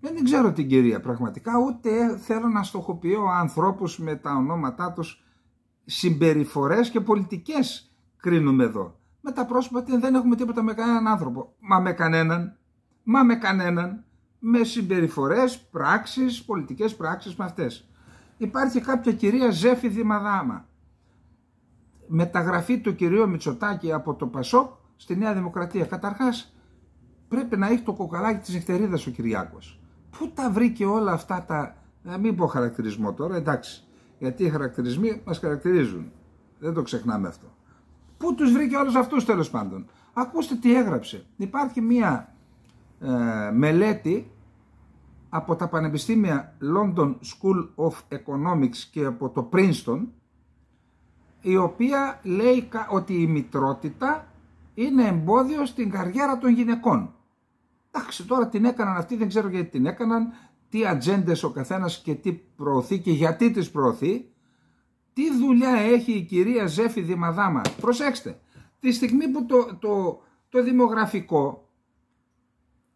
Δεν ξέρω την κυρία πραγματικά, ούτε θέλω να στοχοποιώ ανθρώπους με τα ονόματά τους συμπεριφορές και πολιτικές κρίνουμε εδώ. Με τα πρόσωπα δεν έχουμε τίποτα με κανέναν άνθρωπο. Μα με κανέναν, μα με κανέναν, με συμπεριφορές, πράξεις, πολιτικές πράξεις με αυτές. Υπάρχει κάποια κυρία Ζέφη Δημαδάμα. Μεταγραφή του κυρίου Μητσοτάκη από το Πασόκ στη Νέα Δημοκρατία. Καταρχάς πρέπει να έχει το κοκαλάκι της νυχτερίδας ο Κυριάκος Πού τα βρήκε όλα αυτά τα. Να μην πω χαρακτηρισμό τώρα, εντάξει. Γιατί οι χαρακτηρισμοί μας χαρακτηρίζουν. Δεν το ξεχνάμε αυτό. Πού τους βρήκε όλους αυτούς τέλος πάντων. Ακούστε τι έγραψε. Υπάρχει μία ε, μελέτη από τα πανεπιστήμια London School of Economics και από το Princeton η οποία λέει ότι η μητρότητα είναι εμπόδιο στην καριέρα των γυναικών. Εντάξει, τώρα την έκαναν αυτή, δεν ξέρω γιατί την έκαναν, τι ατζέντες ο καθένας και τι προωθεί και γιατί τις προωθεί. Τι δουλειά έχει η κυρία Ζέφη Δημαδάμα. Προσέξτε, τη στιγμή που το, το, το δημογραφικό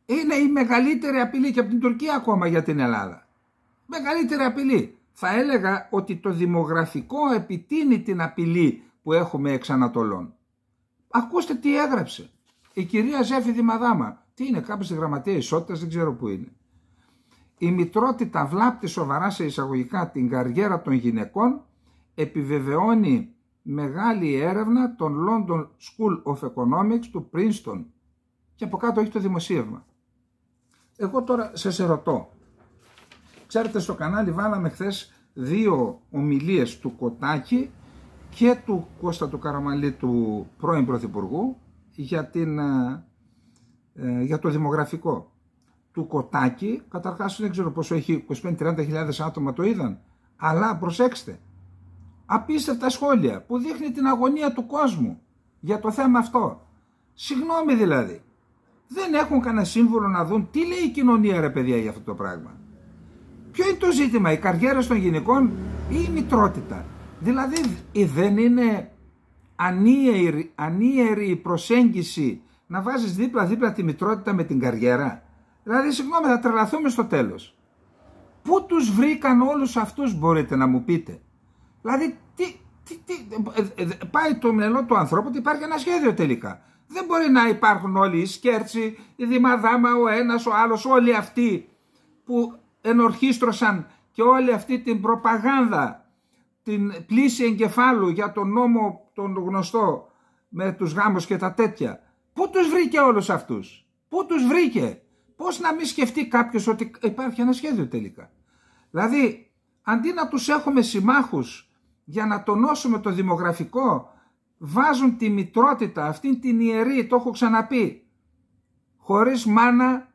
είναι η μεγαλύτερη απειλή και από την Τουρκία ακόμα για την Ελλάδα. Μεγαλύτερη απειλή. Θα έλεγα ότι το δημογραφικό επιτείνει την απειλή που έχουμε εξ Ανατολών. Ακούστε τι έγραψε η κυρία Ζέφη Δημαδάμα είναι, κάποιο στη γραμματεία ισότητας, δεν ξέρω πού είναι. Η μητρότητα βλάπτει σοβαρά σε εισαγωγικά την καριέρα των γυναικών, επιβεβαιώνει μεγάλη έρευνα των London School of Economics του Princeton και από κάτω έχει το δημοσίευμα. Εγώ τώρα σε ερωτώ. Ξέρετε στο κανάλι βάλαμε χθες δύο ομιλίες του Κοτάκη και του Κώστα του Καραμαλή του πρώην Πρωθυπουργού για την ε, ε, για το δημογραφικό του κοτάκι καταρχάς δεν ξέρω πόσο έχει, 25-30 άτομα το είδαν, αλλά προσέξτε, απίστευτα σχόλια που δείχνει την αγωνία του κόσμου για το θέμα αυτό. Συγγνώμη δηλαδή, δεν έχουν κανένα σύμβολο να δουν τι λέει η κοινωνία ρε παιδιά για αυτό το πράγμα. Ποιο είναι το ζήτημα, η καριέρα των γυναικών ή η μητρότητα. Δηλαδή δεν είναι ανίερη, ανίερη η προσέγγιση να βάζεις δίπλα-δίπλα τη μητρότητα με την καριέρα. Δηλαδή, συγγνώμη, θα τρελαθούμε στο τέλος. Πού τους βρήκαν όλους αυτούς, μπορείτε να μου πείτε. Δηλαδή, τι, τι, τι, ε, ε, πάει το μυαλό του ανθρώπου ότι υπάρχει ένα σχέδιο τελικά. Δεν μπορεί να υπάρχουν όλοι οι σκέρτσι, η δημαδάμα, ο ένας, ο άλλος, όλοι αυτοί που ενορχίστρωσαν και όλη αυτή την προπαγάνδα, την πλήση εγκεφάλου για τον νόμο τον γνωστό με τους γάμους και τα τέτοια Πού τους βρήκε όλους αυτούς. Πού τους βρήκε. Πώς να μην σκεφτεί κάποιος ότι υπάρχει ένα σχέδιο τελικά. Δηλαδή αντί να τους έχουμε συμμάχους για να τονώσουμε το δημογραφικό βάζουν τη μητρότητα αυτήν την ιερή το έχω ξαναπεί. Χωρίς μάνα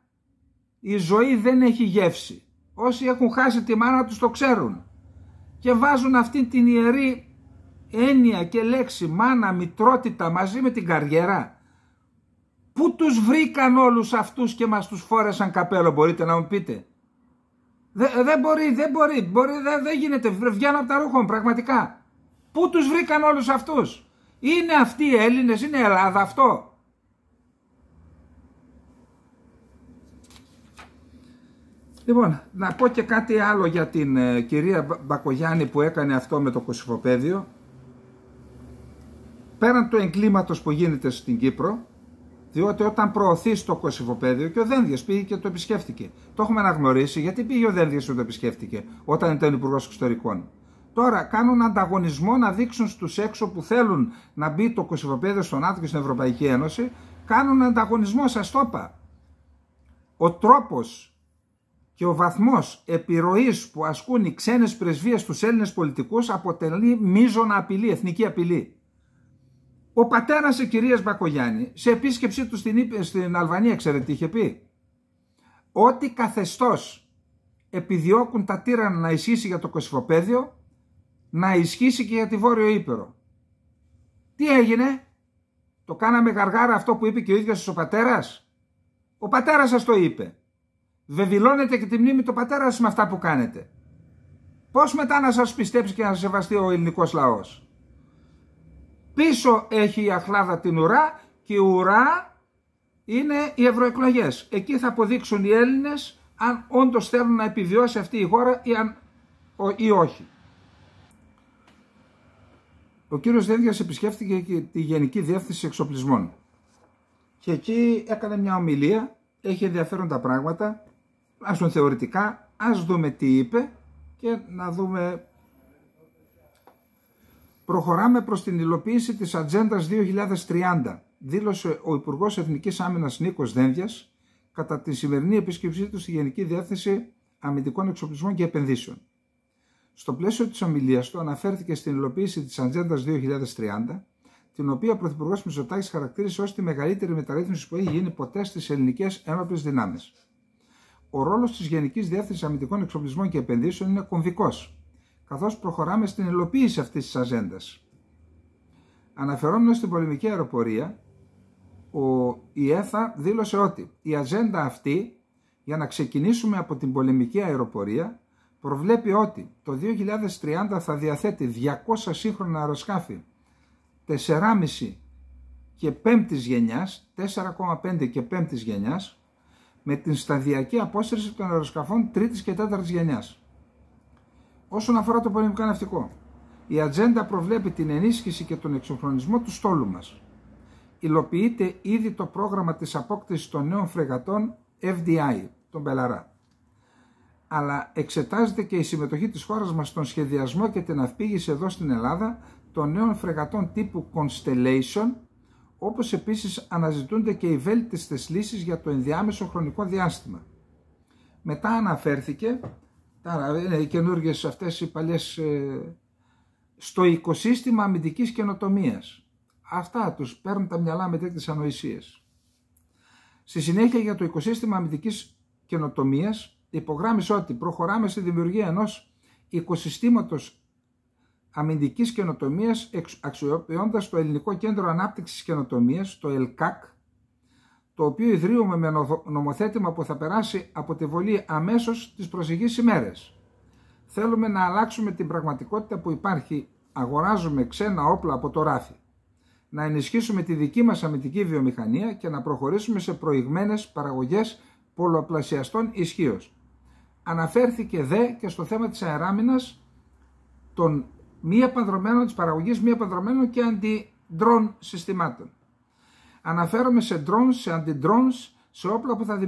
η ζωή δεν έχει γεύση. Όσοι έχουν χάσει τη μάνα τους το ξέρουν. Και βάζουν αυτήν την ιερή έννοια και λέξη μάνα, μητρότητα μαζί με την καριέρα Πού τους βρήκαν όλους αυτούς και μας τους φόρεσαν καπέλο μπορείτε να μου πείτε. Δεν μπορεί, δεν μπορεί, μπορεί δεν γίνεται, βγαίνω από τα ρούχα μου πραγματικά. Πού τους βρήκαν όλους αυτούς. Είναι αυτοί οι Έλληνες, είναι Ελλάδα αυτό. Λοιπόν, να πω και κάτι άλλο για την ε, κυρία Μπακογιάννη που έκανε αυτό με το κοσυφοπέδιο. Πέραν του εγκλήματος που γίνεται στην Κύπρο, διότι όταν προωθεί το κοσυφοπαίδιο και ο Δένδιας πήγε και το επισκέφτηκε. Το έχουμε αναγνωρίσει γιατί πήγε ο Δένδιας και το επισκέφτηκε όταν ήταν Υπουργός Εξωτερικών. Τώρα κάνουν ανταγωνισμό να δείξουν στους έξω που θέλουν να μπει το κοσυφοπαίδιο στον Άτομο και στην Ευρωπαϊκή Ένωση. Κάνουν ανταγωνισμό, σας το είπα. Ο τρόπος και ο βαθμός επιρροής που ασκούν οι ξένες πρεσβείες στους Έλληνες πολιτικούς αποτελεί μείζωνα απειλή, εθνική απειλή. Ο πατέρας τη κυρίας Μπακογιάννη σε επίσκεψή του στην, στην Αλβανία, ξέρετε τι είχε πει. Ό,τι καθεστώς επιδιώκουν τα τύρανα να ισχύσει για το Κωσυφοπαίδιο, να ισχύσει και για τη Βόρειο Ήπειρο. Τι έγινε, το κάναμε γαργάρα αυτό που είπε και ο ίδιος ο πατέρας. Ο πατέρας σας το είπε. Βεβηλώνετε και τη μνήμη του πατέρα σας με αυτά που κάνετε. Πώς μετά να σας πιστέψει και να σεβαστεί ο ελληνικός λαός. Πίσω έχει η Αχλάδα την ουρά και η ουρά είναι οι ευρωεκλογές. Εκεί θα αποδείξουν οι Έλληνες αν όντως θέλουν να επιβιώσει αυτή η χώρα ή, αν, ή όχι. Ο κύριος Δένδιας επισκέφθηκε και τη Γενική Διεύθυνση Εξοπλισμών και εκεί έκανε μια ομιλία, έχει ενδιαφέροντα πράγματα, ας τον θεωρητικά, ας δούμε τι είπε και να δούμε Προχωράμε προς την υλοποίηση της Ατζέντας 2030, δήλωσε ο Υπουργός Εθνικής Άμυνας Νίκος Δένδιας κατά τη σημερινή επίσκεψή του στη Γενική Διεύθυνση Αμυντικών Εξοπλισμών και Επενδύσεων. Στο πλαίσιο της ομιλίας του αναφέρθηκε στην υλοποίηση της Ατζέντας 2030, την οποία ο Πρωθυπουργός Μητσοτάκης χαρακτήρισε ως τη μεγαλύτερη μεταρρύθμιση που έχει γίνει ποτέ στις ελληνικές ένοπλες δυνάμεις. Ο ρόλος της Γενικής Διεύθυνσης Αμυντικών Εξοπλισμών και Επενδύσεων είναι κομβικός καθώς προχωράμε στην υλοποίηση αυτής της αζέντα. Αναφερόμενος στην πολεμική αεροπορία, ο ΙΕΘΑ δήλωσε ότι η αζέντα αυτή για να ξεκινήσουμε από την πολεμική αεροπορία προβλέπει ότι το 2030 θα διαθέτει 200 σύγχρονα αεροσκάφη 4,5 και 5ης γενιάς, 4,5 και 5ης γενιάς, με την σταδιακή απόσυρση των αεροσκαφών 3ης και 4ης γενιάς. Όσον αφορά το πολεμικό ναυτικό, η ατζέντα προβλέπει την ενίσχυση και τον εξοχρονισμό του στόλου μας. Υλοποιείται ήδη το πρόγραμμα της απόκτησης των νέων φρεγατών FDI, των Πελαρά. Αλλά εξετάζεται και η συμμετοχή της χώρας μας στον σχεδιασμό και την αυπήγηση εδώ στην Ελλάδα των νέων φρεγατών τύπου Constellation, όπως επίσης αναζητούνται και οι βέλτιστες λύσεις για το ενδιάμεσο χρονικό διάστημα. Μετά αναφέρθηκε Άρα είναι οι καινούργιες αυτές οι παλιές ε, στο οικοσύστημα αμυντικής καινοτομίας. Αυτά τους παίρνουν τα μυαλά με τέτοιες ανοησίες. Στη συνέχεια για το οικοσύστημα αμυντικής καινοτομίας, υπογράμμισε ότι προχωράμε στη δημιουργία ενός οικοσυστήματος αμυντικής καινοτομίας, αξιοποιώντας το Ελληνικό Κέντρο Ανάπτυξης Καινοτομίας, το ΕΛΚΑΚ, το οποίο ιδρύουμε με νομοθέτημα που θα περάσει από τη Βολή αμέσως τις προσεχείς ημέρες. Θέλουμε να αλλάξουμε την πραγματικότητα που υπάρχει, αγοράζουμε ξένα όπλα από το ράφι. Να ενισχύσουμε τη δική μας αμυντική βιομηχανία και να προχωρήσουμε σε προηγμένες παραγωγές πολλαπλασιαστών ισχύως. Αναφέρθηκε δε και στο θέμα της αεράμινας των μη επανδρομένων, της παραγωγής μη επανδρομένων και αντιδρών συστημάτων. Αναφέρομαι σε drones, σε αντιντρόνς, σε όπλα που θα,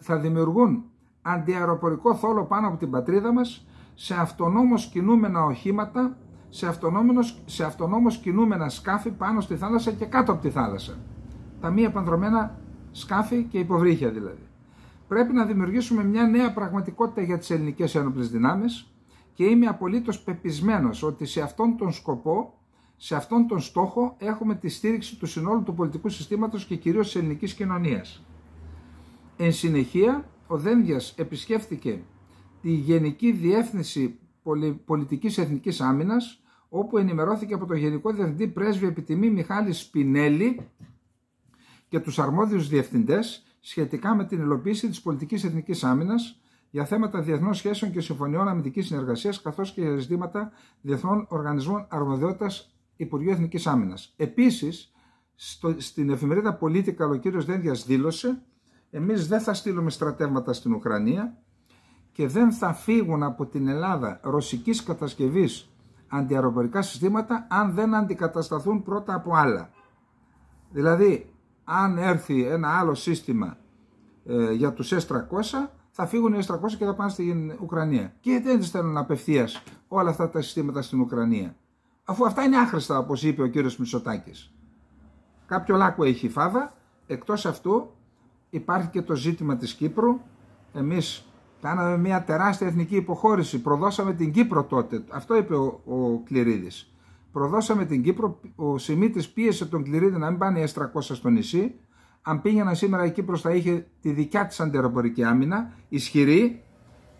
θα δημιουργούν αντιαεροπορικό θόλο πάνω από την πατρίδα μας, σε αυτονόμως κινούμενα οχήματα, σε αυτονόμως, σε αυτονόμως κινούμενα σκάφη πάνω στη θάλασσα και κάτω από τη θάλασσα. Τα μη επανδρομένα σκάφη και υποβρύχια δηλαδή. Πρέπει να δημιουργήσουμε μια νέα πραγματικότητα για τις ελληνικές ένοπλες δυνάμεις και είμαι απολύτως πεπισμένος ότι σε αυτόν τον σκοπό σε αυτόν τον στόχο έχουμε τη στήριξη του συνόλου του πολιτικού συστήματος και κυρίως της ελληνικής κοινωνίας. Εν συνεχεία, ο Δένδιας επισκέφθηκε τη Γενική Διεύθυνση Πολιτικής Εθνικής Άμυνας, όπου ενημερώθηκε από τον Γενικό Διευθυντή Πρέσβη Επιτιμή Μιχάλη Σπινέλη και τους αρμόδιους διευθυντές σχετικά με την υλοποίηση της πολιτικής εθνικής άμυνας για θέματα διεθνών σχέσεων και συμφωνιών αμυντικής συνεργασίας καθώς και για ζητήματα διεθνών οργανισμών αρμοδιότητας Υπουργείο Εθνικής Άμυνας. Επίσης, στην εφημερίδα Πολίτικα ο κύριος Δένδιας δήλωσε εμείς δεν θα στείλουμε στρατεύματα στην Ουκρανία και δεν θα φύγουν από την Ελλάδα ρωσικής κατασκευής αντιαεροπορικά συστήματα αν δεν αντικατασταθούν πρώτα από άλλα. Δηλαδή, αν έρθει ένα άλλο σύστημα ε, για τους S300, θα φύγουν οι S300 και θα πάνε στην Ουκρανία. Και δεν στέλνουν απευθείας όλα αυτά τα συστήματα στην Ουκρανία αφού αυτά είναι άχρηστα όπως είπε ο κύριος Μητσοτάκης. Κάποιο λάκκο έχει η φάβα, εκτός αυτού υπάρχει και το ζήτημα της Κύπρου. Εμείς κάναμε μια τεράστια εθνική υποχώρηση, προδώσαμε την Κύπρο τότε, αυτό είπε ο, ο Προδώσαμε την Κύπρο, ο Σιμίτης πίεσε τον Κληρίδη να μην πάνε οι 300 στο νησί, αν πήγαιναν σήμερα η Κύπρος θα είχε τη δικιά της αντιεροπορική άμυνα, ισχυρή,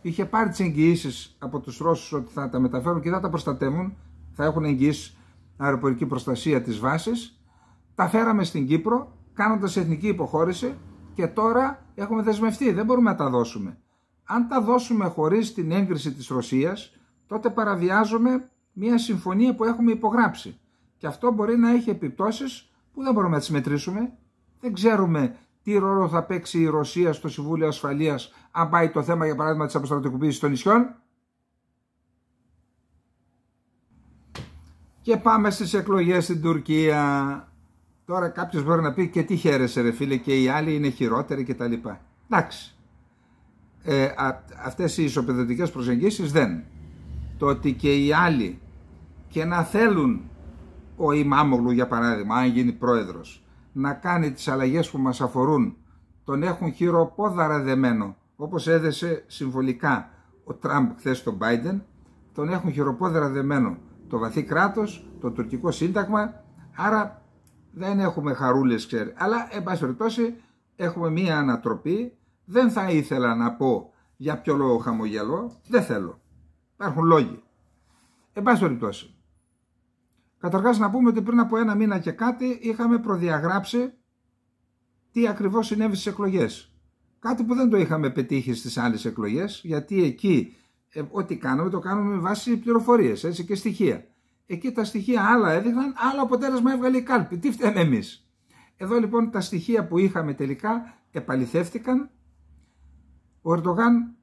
είχε πάρει τις εγγυήσεις από τους Ρώσους ότι θα τα μεταφέρουν και θα τα προστατεύουν, θα έχουν εγγύης αεροπορική προστασία της βάσης. Τα φέραμε στην Κύπρο κάνοντας εθνική υποχώρηση και τώρα έχουμε δεσμευτεί, δεν μπορούμε να τα δώσουμε. Αν τα δώσουμε χωρίς την έγκριση της Ρωσίας, τότε παραβιάζουμε μια συμφωνία που έχουμε υπογράψει. Και αυτό μπορεί να έχει επιπτώσεις που δεν μπορούμε να τις μετρήσουμε. Δεν ξέρουμε τι ρόλο θα παίξει η Ρωσία στο Συμβούλιο Ασφαλείας αν πάει το θέμα για παράδειγμα της αποστρατικοποίησης των νησιών. Και πάμε στις εκλογές στην Τουρκία. Τώρα κάποιος μπορεί να πει και τι χαίρεσαι ρε φίλε και οι άλλοι είναι χειρότεροι κτλ. Εντάξει. Ε, αυτές οι ισοπεδωτικές προσεγγίσεις δεν. Το ότι και οι άλλοι και να θέλουν ο Ιμάμογλου για παράδειγμα αν γίνει πρόεδρος να κάνει τις αλλαγές που μας αφορούν τον έχουν χειροπόδαρα δεμένο όπως έδεσε συμβολικά ο Τραμπ χθες τον Biden τον έχουν χειροπόδαρα δεμένο το βαθύ κράτος, το τουρκικό σύνταγμα, άρα δεν έχουμε χαρούλες ξέρει. Αλλά εν πάση περιπτώσει έχουμε μία ανατροπή, δεν θα ήθελα να πω για ποιο λόγο χαμογελώ, δεν θέλω. Υπάρχουν λόγοι. Εν πάση περιπτώσει. Καταρχάς να πούμε ότι πριν από ένα μήνα και κάτι είχαμε προδιαγράψει τι ακριβώς συνέβη στις εκλογές. Κάτι που δεν το είχαμε πετύχει στις άλλες εκλογές, γιατί εκεί ε, ό,τι κάνουμε, το κάνουμε με βάση πληροφορίες και στοιχεία. Εκεί τα στοιχεία άλλα έδειχναν, άλλο αποτέλεσμα έβγαλε η κάλπη. Τι φταίμε εμείς. Εδώ λοιπόν τα στοιχεία που είχαμε τελικά επαληθεύτηκαν. Ο Ερντογάν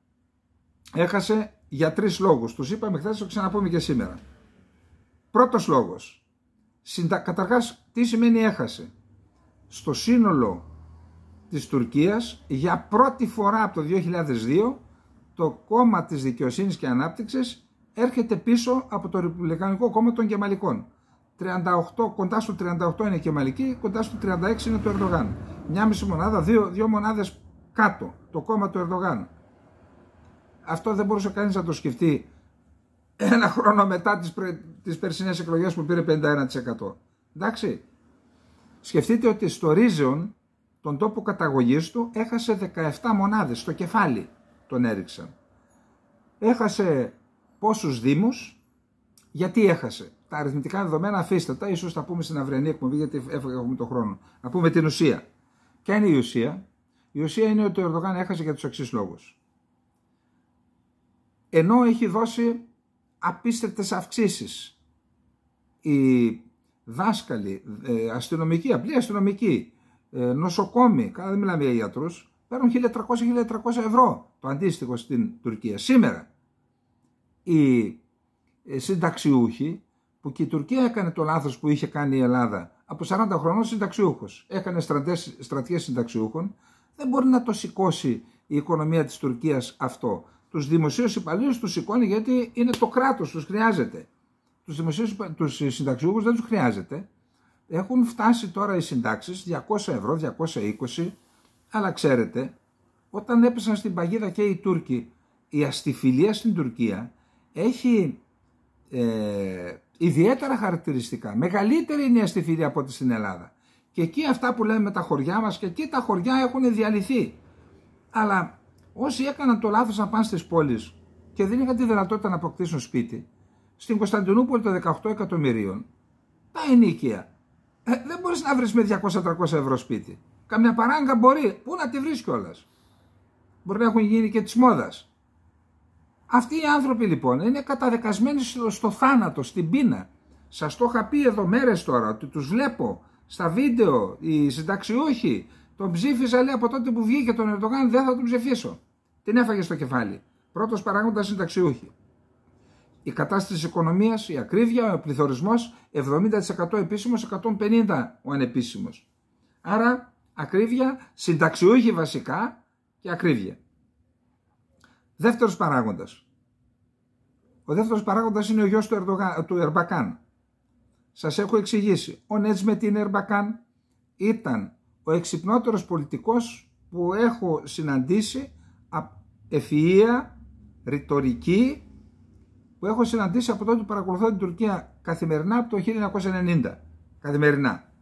έχασε για τρεις λόγους. Τους είπαμε χθες, το ξαναπούμε και σήμερα. Πρώτος λόγος. Συντα... Καταρχάς, τι σημαίνει έχασε. Στο σύνολο της Τουρκίας για πρώτη φορά από το 2002 το κόμμα της δικαιοσύνης και ανάπτυξης έρχεται πίσω από το Ρεπουμπλικανικό κόμμα των Κεμαλικών. 38, κοντά στο 38 είναι Κεμαλική, κοντά στο 36 είναι το Ερντογάν. Μια μισή μονάδα, δύο, δύο μονάδες κάτω, το κόμμα του Ερντογάν. Αυτό δεν μπορούσε κανείς να το σκεφτεί ένα χρόνο μετά τις, πρε, τις περσινές εκλογές που πήρε 51%. Εντάξει. Σκεφτείτε ότι στο Ρίζεον, τον τόπο καταγωγής του, έχασε 17 μονάδες στο κεφάλι τον έριξαν. Έχασε πόσους δήμους, γιατί έχασε. Τα αριθμητικά δεδομένα αφήστε τα, ίσως τα πούμε στην αυριανή εκπομπή γιατί έχουμε τον χρόνο. Να πούμε την ουσία. Ποια είναι η ουσία. Η ουσία είναι ότι ο Ερδογάν έχασε για τους εξής λόγους. Ενώ έχει δώσει απίστευτες αυξήσεις. Οι δάσκαλοι, ε, αστυνομικοί, απλοί αστυνομικοί, ε, νοσοκόμοι, καλά δεν μιλάμε για γιατρούς, παίρνουν 1.300-1.300 ευρώ το αντίστοιχο στην Τουρκία. Σήμερα οι ε, συνταξιούχοι που και η Τουρκία έκανε το λάθος που είχε κάνει η Ελλάδα από 40 χρονών συνταξιούχος. Έκανε στρατιές, στρατιές συνταξιούχων. Δεν μπορεί να το σηκώσει η οικονομία της Τουρκίας αυτό. Τους δημοσίους υπαλλήλους τους σηκώνει γιατί είναι το κράτος, τους χρειάζεται. Τους, δημοσίους, τους συνταξιούχους δεν τους χρειάζεται. Έχουν φτάσει τώρα οι συντάξεις 200 ευρώ, 220 αλλά ξέρετε, όταν έπεσαν στην παγίδα και οι Τούρκοι, η αστιφιλία στην Τουρκία έχει ε, ιδιαίτερα χαρακτηριστικά. Μεγαλύτερη είναι η αστιφιλία από ό,τι στην Ελλάδα. Και εκεί αυτά που λέμε τα χωριά μας και εκεί τα χωριά έχουν διαλυθεί. Αλλά όσοι έκαναν το λάθος να πάνε στις πόλεις και δεν είχαν τη δυνατότητα να αποκτήσουν σπίτι, στην Κωνσταντινούπολη των 18 εκατομμυρίων, τα ενίκεια. Ε, δεν μπορείς να βρεις με 200-300 ευρώ σπίτι. Καμιά παράγκα μπορεί. Πού να τη βρεις κιόλας. Μπορεί να έχουν γίνει και της μόδας. Αυτοί οι άνθρωποι λοιπόν είναι καταδεκασμένοι στο, θάνατο, στην πείνα. Σας το είχα πει εδώ μέρες τώρα ότι τους βλέπω στα βίντεο οι συνταξιούχοι. Τον ψήφισα λέει από τότε που βγήκε τον Ερντογάν δεν θα τον ψηφίσω. Την έφαγε στο κεφάλι. Πρώτος παράγοντας συνταξιούχοι. Η κατάσταση της οικονομίας, η ακρίβεια, ο πληθωρισμός 70% επίσημο, 150% ο ανεπίσημος. Άρα ακρίβεια, συνταξιούχη βασικά και ακρίβεια. Δεύτερος παράγοντας. Ο δεύτερος παράγοντας είναι ο γιος του, του Ερμπακάν. Σας έχω εξηγήσει. Ο την Ερμπακάν ήταν ο εξυπνότερος πολιτικός που έχω συναντήσει ευφυΐα, ρητορική που έχω συναντήσει από τότε που παρακολουθώ την Τουρκία καθημερινά από το 1990. Καθημερινά.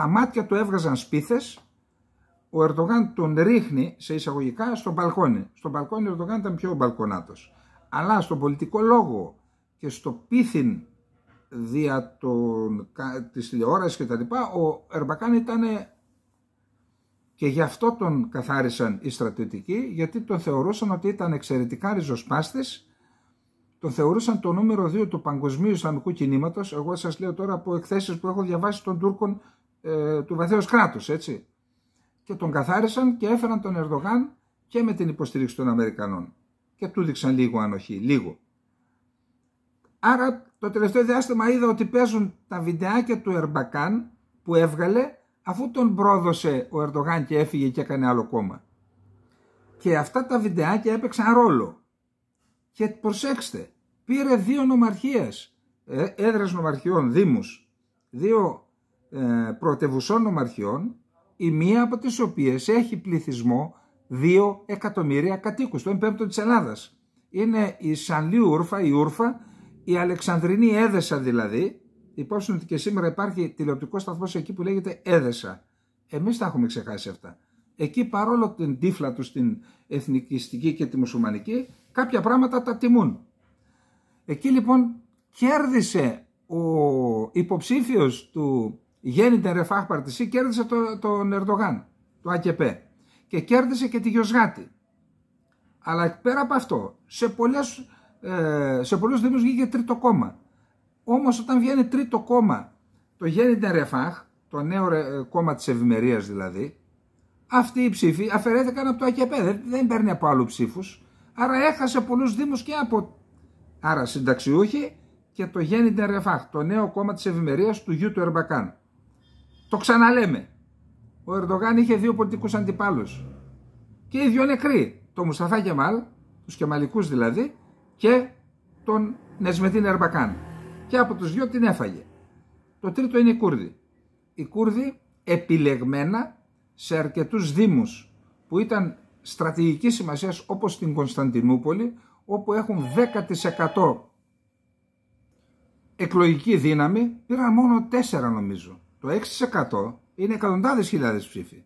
Τα μάτια του έβγαζαν σπίθες, ο Ερντογάν τον ρίχνει σε εισαγωγικά στο μπαλκόνι. Στο μπαλκόνι ο Ερντογάν ήταν πιο μπαλκονάτος. Αλλά στον πολιτικό λόγο και στο πίθιν δια των, της τηλεόρασης και τα λοιπά, ο Ερμπακάν ήταν και γι' αυτό τον καθάρισαν οι στρατιωτικοί, γιατί τον θεωρούσαν ότι ήταν εξαιρετικά ριζοσπάστης, τον θεωρούσαν το νούμερο 2 του παγκοσμίου Ισλαμικού κινήματος, εγώ σας λέω τώρα από εκθέσεις που έχω διαβάσει των Τούρκων ε, του βαθέως κράτους, έτσι. Και τον καθάρισαν και έφεραν τον Ερδογάν και με την υποστήριξη των Αμερικανών. Και του δείξαν λίγο ανοχή, λίγο. Άρα το τελευταίο διάστημα είδα ότι παίζουν τα βιντεάκια του Ερμπακάν που έβγαλε αφού τον πρόδωσε ο Ερντογάν και έφυγε και έκανε άλλο κόμμα. Και αυτά τα βιντεάκια έπαιξαν ρόλο. Και προσέξτε, πήρε δύο νομαρχίες, ε, έδρες νομαρχιών, δήμους, δύο ε, πρωτευουσών ομαρχιών η μία από τις οποίες έχει πληθυσμό 2 εκατομμύρια κατοίκους, το πέμπτο ο της Ελλάδας. Είναι η Σανλή Ούρφα, η Ούρφα, η Αλεξανδρινή Έδεσα δηλαδή, υπόψη ότι και σήμερα υπάρχει τηλεοπτικό σταθμός εκεί που λέγεται Έδεσα. Εμείς τα έχουμε ξεχάσει αυτά. Εκεί παρόλο την τύφλα τους στην εθνικιστική και τη μουσουμανική, κάποια πράγματα τα τιμούν. Εκεί λοιπόν κέρδισε ο υποψήφιος του γέννητε Ρεφάχ Παρτισί, κέρδισε το, τον Ερντογάν, το ΑΚΕΠΕ. Και κέρδισε και τη Γιοσγάτη. Αλλά πέρα από αυτό, σε, πολλές, ε, σε πολλούς δήμους βγήκε τρίτο κόμμα. Όμως όταν βγαίνει τρίτο κόμμα, το γέννητε Ρεφάχ, το νέο ε, κόμμα της ευημερίας δηλαδή, αυτοί οι ψήφοι αφαιρέθηκαν από το ΑΚΕΠΕ, δεν, δεν παίρνει από άλλους ψήφους. Άρα έχασε πολλούς δήμους και από... Άρα συνταξιούχοι και το γέννητε Ρεφάχ, το νέο κόμμα της ευημερίας του γιου του Ερμπακάν. Το ξαναλέμε. Ο Ερντογάν είχε δύο πολιτικούς αντιπάλους. Και οι δύο νεκροί. Το Μουσταφά Κεμάλ, τους Κεμαλικούς δηλαδή, και τον Νεσμετίν Ερμπακάν. Και από τους δύο την έφαγε. Το τρίτο είναι οι Κούρδοι. Οι Κούρδοι επιλεγμένα σε αρκετούς δήμους που ήταν στρατηγικής σημασίας όπως στην Κωνσταντινούπολη όπου έχουν 10% εκλογική δύναμη πήραν μόνο τέσσερα νομίζω το 6% είναι εκατοντάδες χιλιάδες ψήφοι.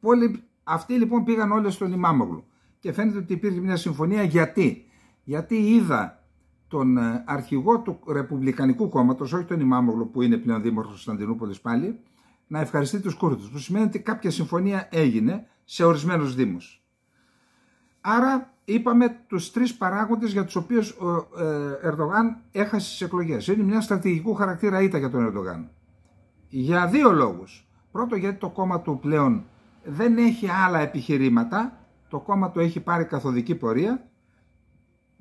Πολύ... Αυτοί λοιπόν πήγαν όλε στον Ιμάμογλου. Και φαίνεται ότι υπήρχε μια συμφωνία γιατί. Γιατί είδα τον ε, αρχηγό του Ρεπουμπλικανικού Κόμματος, όχι τον Ιμάμογλου που είναι πλέον δήμορφο Σταντινούπολη πάλι, να ευχαριστεί τους Κούρδους. Που σημαίνει ότι κάποια συμφωνία έγινε σε ορισμένους Δήμους. Άρα είπαμε τους τρεις παράγοντες για τους οποίους ο ε, Ερντογάν έχασε τις εκλογές. Είναι μια στρατηγικού χαρακτήρα ήττα για τον Ερντογάν. Για δύο λόγους. Πρώτο γιατί το κόμμα του πλέον δεν έχει άλλα επιχειρήματα, το κόμμα του έχει πάρει καθοδική πορεία.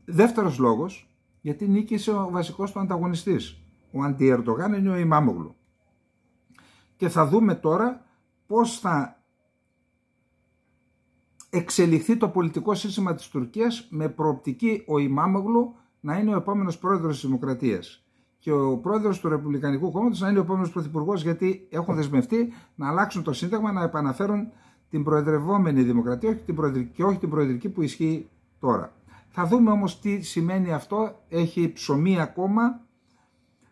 Δεύτερος λόγος γιατί νίκησε ο βασικός του ανταγωνιστής. Ο αντιερντογάν είναι ο Ημάμογλου. Και θα δούμε τώρα πώς θα εξελιχθεί το πολιτικό σύστημα της Τουρκίας με προοπτική ο Ημάμογλου να είναι ο επόμενος πρόεδρος της Δημοκρατίας και ο πρόεδρος του Ρεπουμπλικανικού Κόμματος να είναι ο επόμενος πρωθυπουργός, γιατί έχουν δεσμευτεί να αλλάξουν το Σύνταγμα, να επαναφέρουν την προεδρευόμενη δημοκρατία όχι την και όχι την προεδρική που ισχύει τώρα. Θα δούμε όμως τι σημαίνει αυτό, έχει ψωμί ακόμα,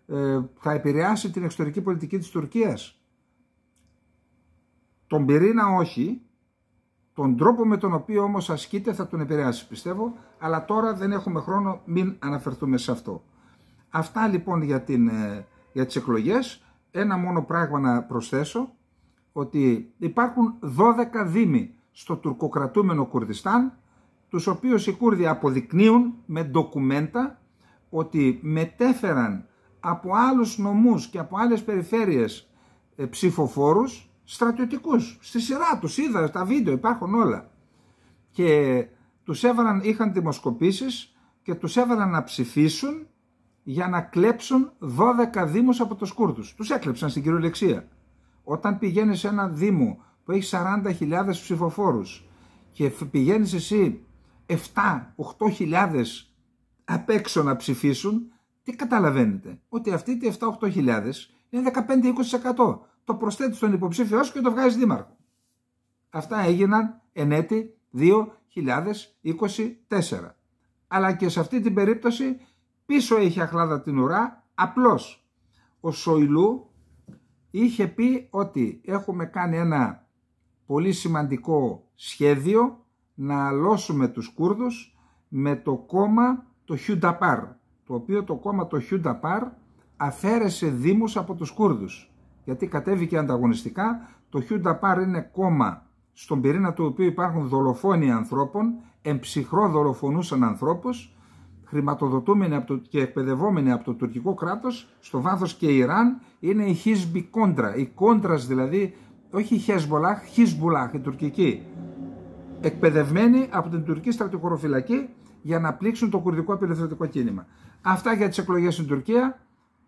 ε, θα επηρεάσει την εξωτερική πολιτική της Τουρκίας. Τον πυρήνα όχι, τον τρόπο με τον οποίο όμως ασκείται θα τον επηρεάσει πιστεύω, αλλά τώρα δεν έχουμε χρόνο, μην αναφερθούμε σε αυτό. Αυτά λοιπόν για, την, ε, για τις εκλογές. Ένα μόνο πράγμα να προσθέσω, ότι υπάρχουν 12 δήμοι στο τουρκοκρατούμενο Κουρδιστάν, τους οποίους οι Κούρδοι αποδεικνύουν με ντοκουμέντα ότι μετέφεραν από άλλους νομούς και από άλλες περιφέρειες ε, ψηφοφόρους στρατιωτικούς. Στη σειρά τους είδα τα βίντεο, υπάρχουν όλα. Και τους έβαλαν, είχαν δημοσκοπήσεις και τους έβαλαν να ψηφίσουν για να κλέψουν 12 δήμους από τους Κούρδους. Τους έκλεψαν στην κυριολεξία. Όταν πηγαίνεις σε έναν δήμο που έχει 40.000 ψηφοφόρους και πηγαίνεις εσύ 7-8.000 απ' έξω να ψηφίσουν, τι καταλαβαίνετε. Ότι αυτοί τη 7-8.000 είναι 15-20%. Το προσθέτεις στον υποψήφιό σου και το βγάζεις δήμαρχο. Αυτά έγιναν εν έτη 2024. Αλλά και σε αυτή την περίπτωση Πίσω είχε αχλάδα την ουρά, απλώς ο Σοηλού είχε πει ότι έχουμε κάνει ένα πολύ σημαντικό σχέδιο να αλώσουμε τους Κούρδους με το κόμμα το Χιουνταπάρ, το οποίο το κόμμα το Χιουνταπάρ αφαίρεσε δήμους από τους Κούρδους, γιατί κατέβηκε ανταγωνιστικά. Το Χιουνταπάρ είναι κόμμα στον πυρήνα του οποίου υπάρχουν δολοφόνοι ανθρώπων, εμψυχρό δολοφονούσαν ανθρώπους χρηματοδοτούμενοι από το, και εκπαιδευόμενοι από το τουρκικό κράτος, στο βάθος και Ιράν, είναι η Χίσμπι Κόντρα, η Κόντρας δηλαδή, όχι η Χεσμολάχ, Χισμπουλάχ, η τουρκική, εκπαιδευμένοι από την τουρκική στρατηγοροφυλακή για να πλήξουν το κουρδικό απελευθερωτικό κίνημα. Αυτά για τις εκλογές στην Τουρκία,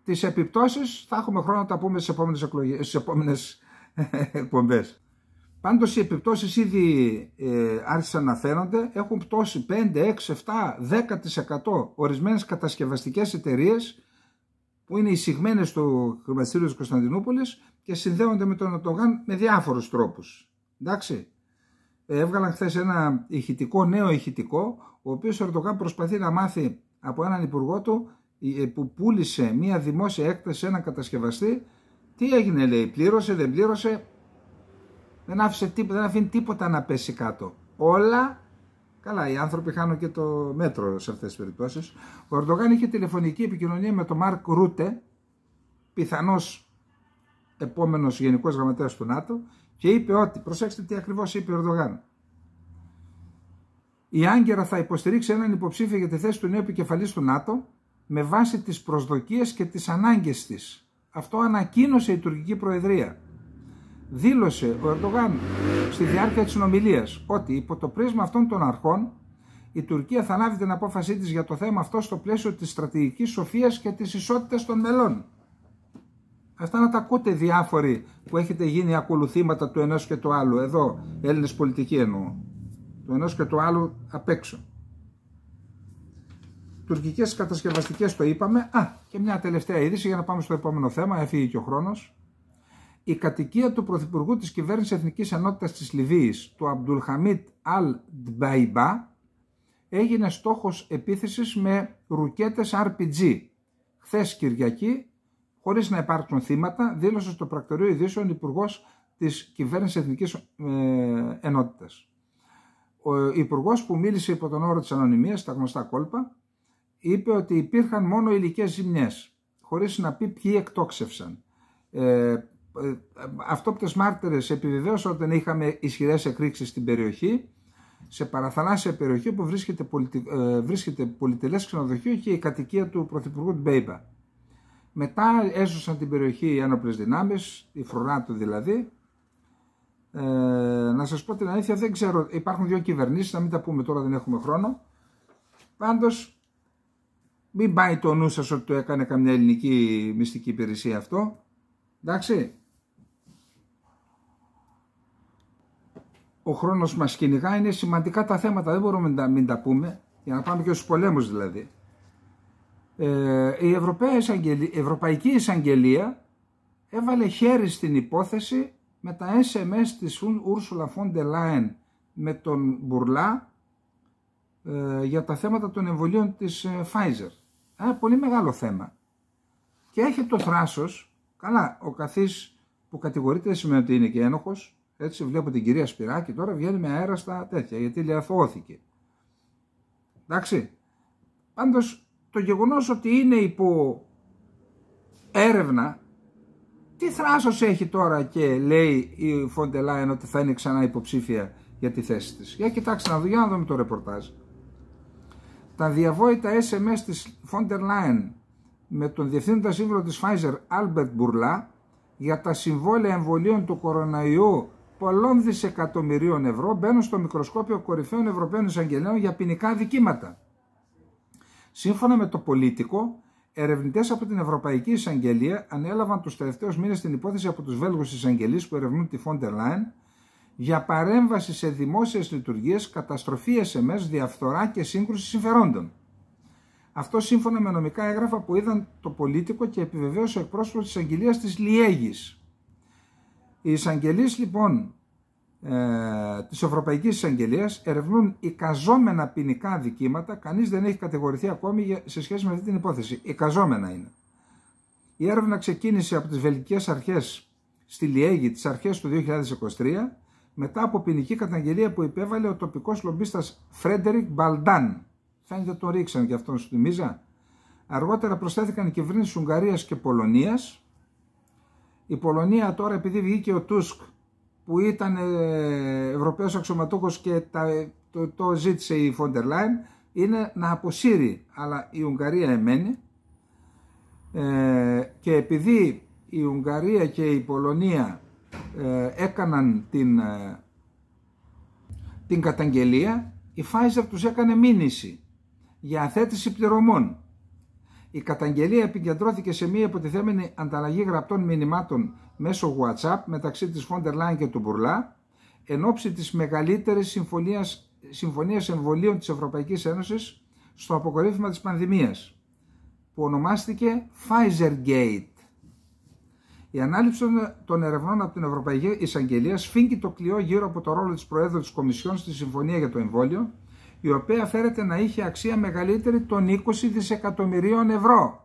τις επιπτώσεις θα έχουμε χρόνο να τα πούμε στις επόμενες, εκλογές, στις Πάντως οι επιπτώσεις ήδη ε, άρχισαν να φαίνονται, έχουν πτώσει 5, 6, 7, 10% ορισμένες κατασκευαστικές εταιρείες που είναι εισηγμένες στο χρηματιστήριο της Κωνσταντινούπολης και συνδέονται με τον Ερντογάν με διάφορους τρόπους. Εντάξει. Έβγαλαν χθες ένα ηχητικό, νέο ηχητικό, ο οποίος ο Ερντογάν προσπαθεί να μάθει από έναν υπουργό του ε, που πούλησε μια δημόσια έκθεση σε έναν κατασκευαστή τι έγινε λέει, πλήρωσε, δεν πλήρωσε, δεν, άφησε τίποτα, δεν αφήνει τίποτα να πέσει κάτω. Όλα Καλά, οι άνθρωποι χάνουν και το μέτρο σε αυτές τις περιπτώσεις. Ο Ερντογάν είχε τηλεφωνική επικοινωνία με τον Μάρκ Ρούτε, πιθανώς επόμενος γενικός γραμματέας του ΝΑΤΟ, και είπε ότι, προσέξτε τι ακριβώς είπε ο Ερντογάν, η Άγκερα θα υποστηρίξει έναν υποψήφιο για τη θέση του νέου επικεφαλής του ΝΑΤΟ με βάση τις προσδοκίες και τις ανάγκες της. Αυτό ανακοίνωσε η τουρκική προεδρία δήλωσε ο Ερντογάν στη διάρκεια της συνομιλίας ότι υπό το πρίσμα αυτών των αρχών η Τουρκία θα λάβει την απόφασή της για το θέμα αυτό στο πλαίσιο της στρατηγικής σοφίας και της ισότητας των μελών. Αυτά να τα ακούτε διάφοροι που έχετε γίνει ακολουθήματα του ενός και του άλλου, εδώ Έλληνες πολιτικοί εννοώ, του ενός και του άλλου απ' έξω. Τουρκικές κατασκευαστικές το είπαμε. Α, και μια τελευταία είδηση για να πάμε στο επόμενο θέμα, έφυγε και ο χρόνος η κατοικία του Πρωθυπουργού της Κυβέρνησης Εθνικής Ενότητας της Λιβύης, του Αμπτουλχαμίτ Αλ Ντμπαϊμπά, έγινε στόχος επίθεσης με ρουκέτες RPG. Χθες Κυριακή, χωρίς να υπάρξουν θύματα, δήλωσε στο πρακτορείο ειδήσεων υπουργός της Κυβέρνησης Εθνικής ε, Ενότητας. Ο υπουργός που μίλησε υπό τον όρο της ανωνυμίας τα γνωστά κόλπα, είπε ότι υπήρχαν μόνο υλικές ζημιές, χωρίς να πει ποιοι εκτόξευσαν. Ε, αυτό ε, αυτόπτες μάρτυρες επιβεβαίωσαν όταν είχαμε ισχυρές εκρήξεις στην περιοχή σε παραθαλάσσια περιοχή που βρίσκεται, πολιτι... Ε, βρίσκεται πολυτελές ξενοδοχείο και η κατοικία του Πρωθυπουργού Μπέιμπα. Μετά έσωσαν την περιοχή οι άνοπλες δυνάμεις, η Φρουράτο δηλαδή. Ε, να σας πω την αλήθεια, δεν ξέρω, υπάρχουν δύο κυβερνήσεις, να μην τα πούμε τώρα, δεν έχουμε χρόνο. Πάντως, μην πάει το νου σας ότι το έκανε καμιά ελληνική μυστική υπηρεσία αυτό. Εντάξει, ο χρόνος μας κυνηγά, είναι σημαντικά τα θέματα, δεν μπορούμε να μην τα πούμε, για να πάμε και στους πολέμους δηλαδή. Ε, η Ευρωπαϊκή Εισαγγελία έβαλε χέρι στην υπόθεση με τα SMS της Ursula von der Leyen με τον Μπουρλά ε, για τα θέματα των εμβολίων της ε, Pfizer. Ένα πολύ μεγάλο θέμα. Και έχει το θράσος, καλά ο καθής που κατηγορείται σημαίνει ότι είναι και ένοχος, έτσι βλέπω την κυρία Σπυράκη τώρα βγαίνει με αέρα στα τέτοια γιατί αθωώθηκε. Εντάξει. πάντως το γεγονός ότι είναι υπό έρευνα. Τι θράσος έχει τώρα και λέει η Φοντελάιν ότι θα είναι ξανά υποψήφια για τη θέση της. Για κοιτάξτε να δω, για να δούμε το ρεπορτάζ. Τα διαβόητα SMS της Φόντερ με τον Διευθύνοντα Σύμβουλο της Pfizer Albert Μπουρλά για τα συμβόλαια εμβολίων του κοροναϊού πολλών δισεκατομμυρίων ευρώ μπαίνουν στο μικροσκόπιο κορυφαίων Ευρωπαίων Εισαγγελέων για ποινικά δικήματα. Σύμφωνα με το Πολίτικο, ερευνητές από την Ευρωπαϊκή Εισαγγελία ανέλαβαν τους τελευταίους μήνες την υπόθεση από τους Βέλγους εισαγγελείς που ερευνούν τη Φόντερ Λάιν για παρέμβαση σε δημόσιες λειτουργίες, καταστροφή SMS, διαφθορά και σύγκρουση συμφερόντων. Αυτό σύμφωνα με νομικά έγγραφα που είδαν το Πολίτικο και επιβεβαίωσε ο εκπρόσωπος της Αγγελίας της Λιέγης. Οι εισαγγελείς λοιπόν ε, της Ευρωπαϊκής Εισαγγελίας ερευνούν εικαζόμενα ποινικά δικήματα, κανείς δεν έχει κατηγορηθεί ακόμη σε σχέση με αυτή την υπόθεση. Εικαζόμενα είναι. Η έρευνα ξεκίνησε από τις βελγικές αρχές στη Λιέγη τις αρχές του 2023 μετά από ποινική καταγγελία που υπέβαλε ο τοπικός λομπίστας Φρέντερικ Μπαλντάν. Φαίνεται τον ρίξαν και αυτόν στη Μίζα. Αργότερα προσθέθηκαν οι κυβερνήσεις Ουγγαρίας και Πολωνίας η Πολωνία τώρα επειδή βγήκε ο Τούσκ που ήταν ε, Ευρωπαίος αξιωματούχος και το, το ζήτησε η Φόντερ Λάιν είναι να αποσύρει αλλά η Ουγγαρία εμένει ε, και επειδή η Ουγγαρία και η Πολωνία ε, έκαναν την, καταγγελία η Φάιζερ τους έκανε μήνυση για αθέτηση πληρωμών η καταγγελία επικεντρώθηκε σε μία υποτιθέμενη ανταλλαγή γραπτών μηνυμάτων μέσω WhatsApp μεταξύ της Φόντερ Λάιν και του Μπουρλά εν ώψη της μεγαλύτερης συμφωνίας, συμφωνίας εμβολίων της Ευρωπαϊκής Ένωσης στο αποκορύφημα της πανδημίας που ονομάστηκε Pfizer Gate. Η ανάληψη των ερευνών από την Ευρωπαϊκή Εισαγγελία σφίγγει το κλειό γύρω από το ρόλο της Προέδρου της Κομισιόν στη Συμφωνία για το Εμβόλιο η οποία φέρεται να είχε αξία μεγαλύτερη των 20 δισεκατομμυρίων ευρώ.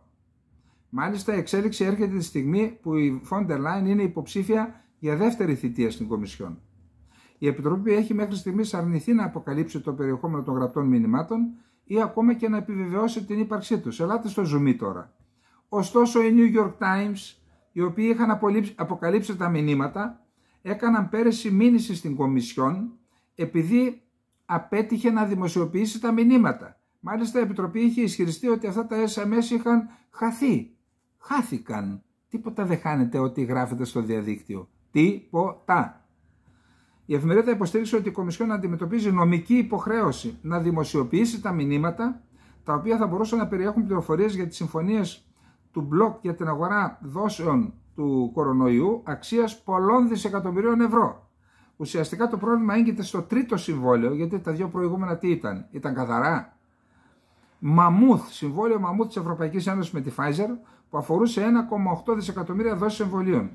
Μάλιστα η εξέλιξη έρχεται τη στιγμή που η Φόντερ Λάιν είναι υποψήφια για δεύτερη θητεία στην Κομισιόν. Η Επιτροπή έχει μέχρι στιγμής αρνηθεί να αποκαλύψει το περιεχόμενο των γραπτών μηνυμάτων ή ακόμα και να επιβεβαιώσει την ύπαρξή τους. Ελάτε στο zoom τώρα. Ωστόσο, οι New York Times, οι οποίοι είχαν αποκαλύψει τα μηνύματα, έκαναν πέρυσι μήνυση στην Κομισιόν επειδή απέτυχε να δημοσιοποιήσει τα μηνύματα. Μάλιστα η Επιτροπή είχε ισχυριστεί ότι αυτά τα SMS είχαν χαθεί. Χάθηκαν. Τίποτα δεν χάνεται ό,τι γράφεται στο διαδίκτυο. Τίποτα. Η εφημερίδα υποστήριξε ότι η Κομισιόν αντιμετωπίζει νομική υποχρέωση να δημοσιοποιήσει τα μηνύματα τα οποία θα μπορούσαν να περιέχουν πληροφορίες για τις συμφωνίες του μπλοκ για την αγορά δόσεων του κορονοϊού αξίας πολλών δισεκατομμυρίων ευρώ. Ουσιαστικά το πρόβλημα έγκυται στο τρίτο συμβόλαιο, γιατί τα δύο προηγούμενα τι ήταν, ήταν καθαρά. Μαμούθ, συμβόλαιο Μαμούθ της Ευρωπαϊκής Ένωσης με τη Pfizer, που αφορούσε 1,8 δισεκατομμύρια δόσεις εμβολίων.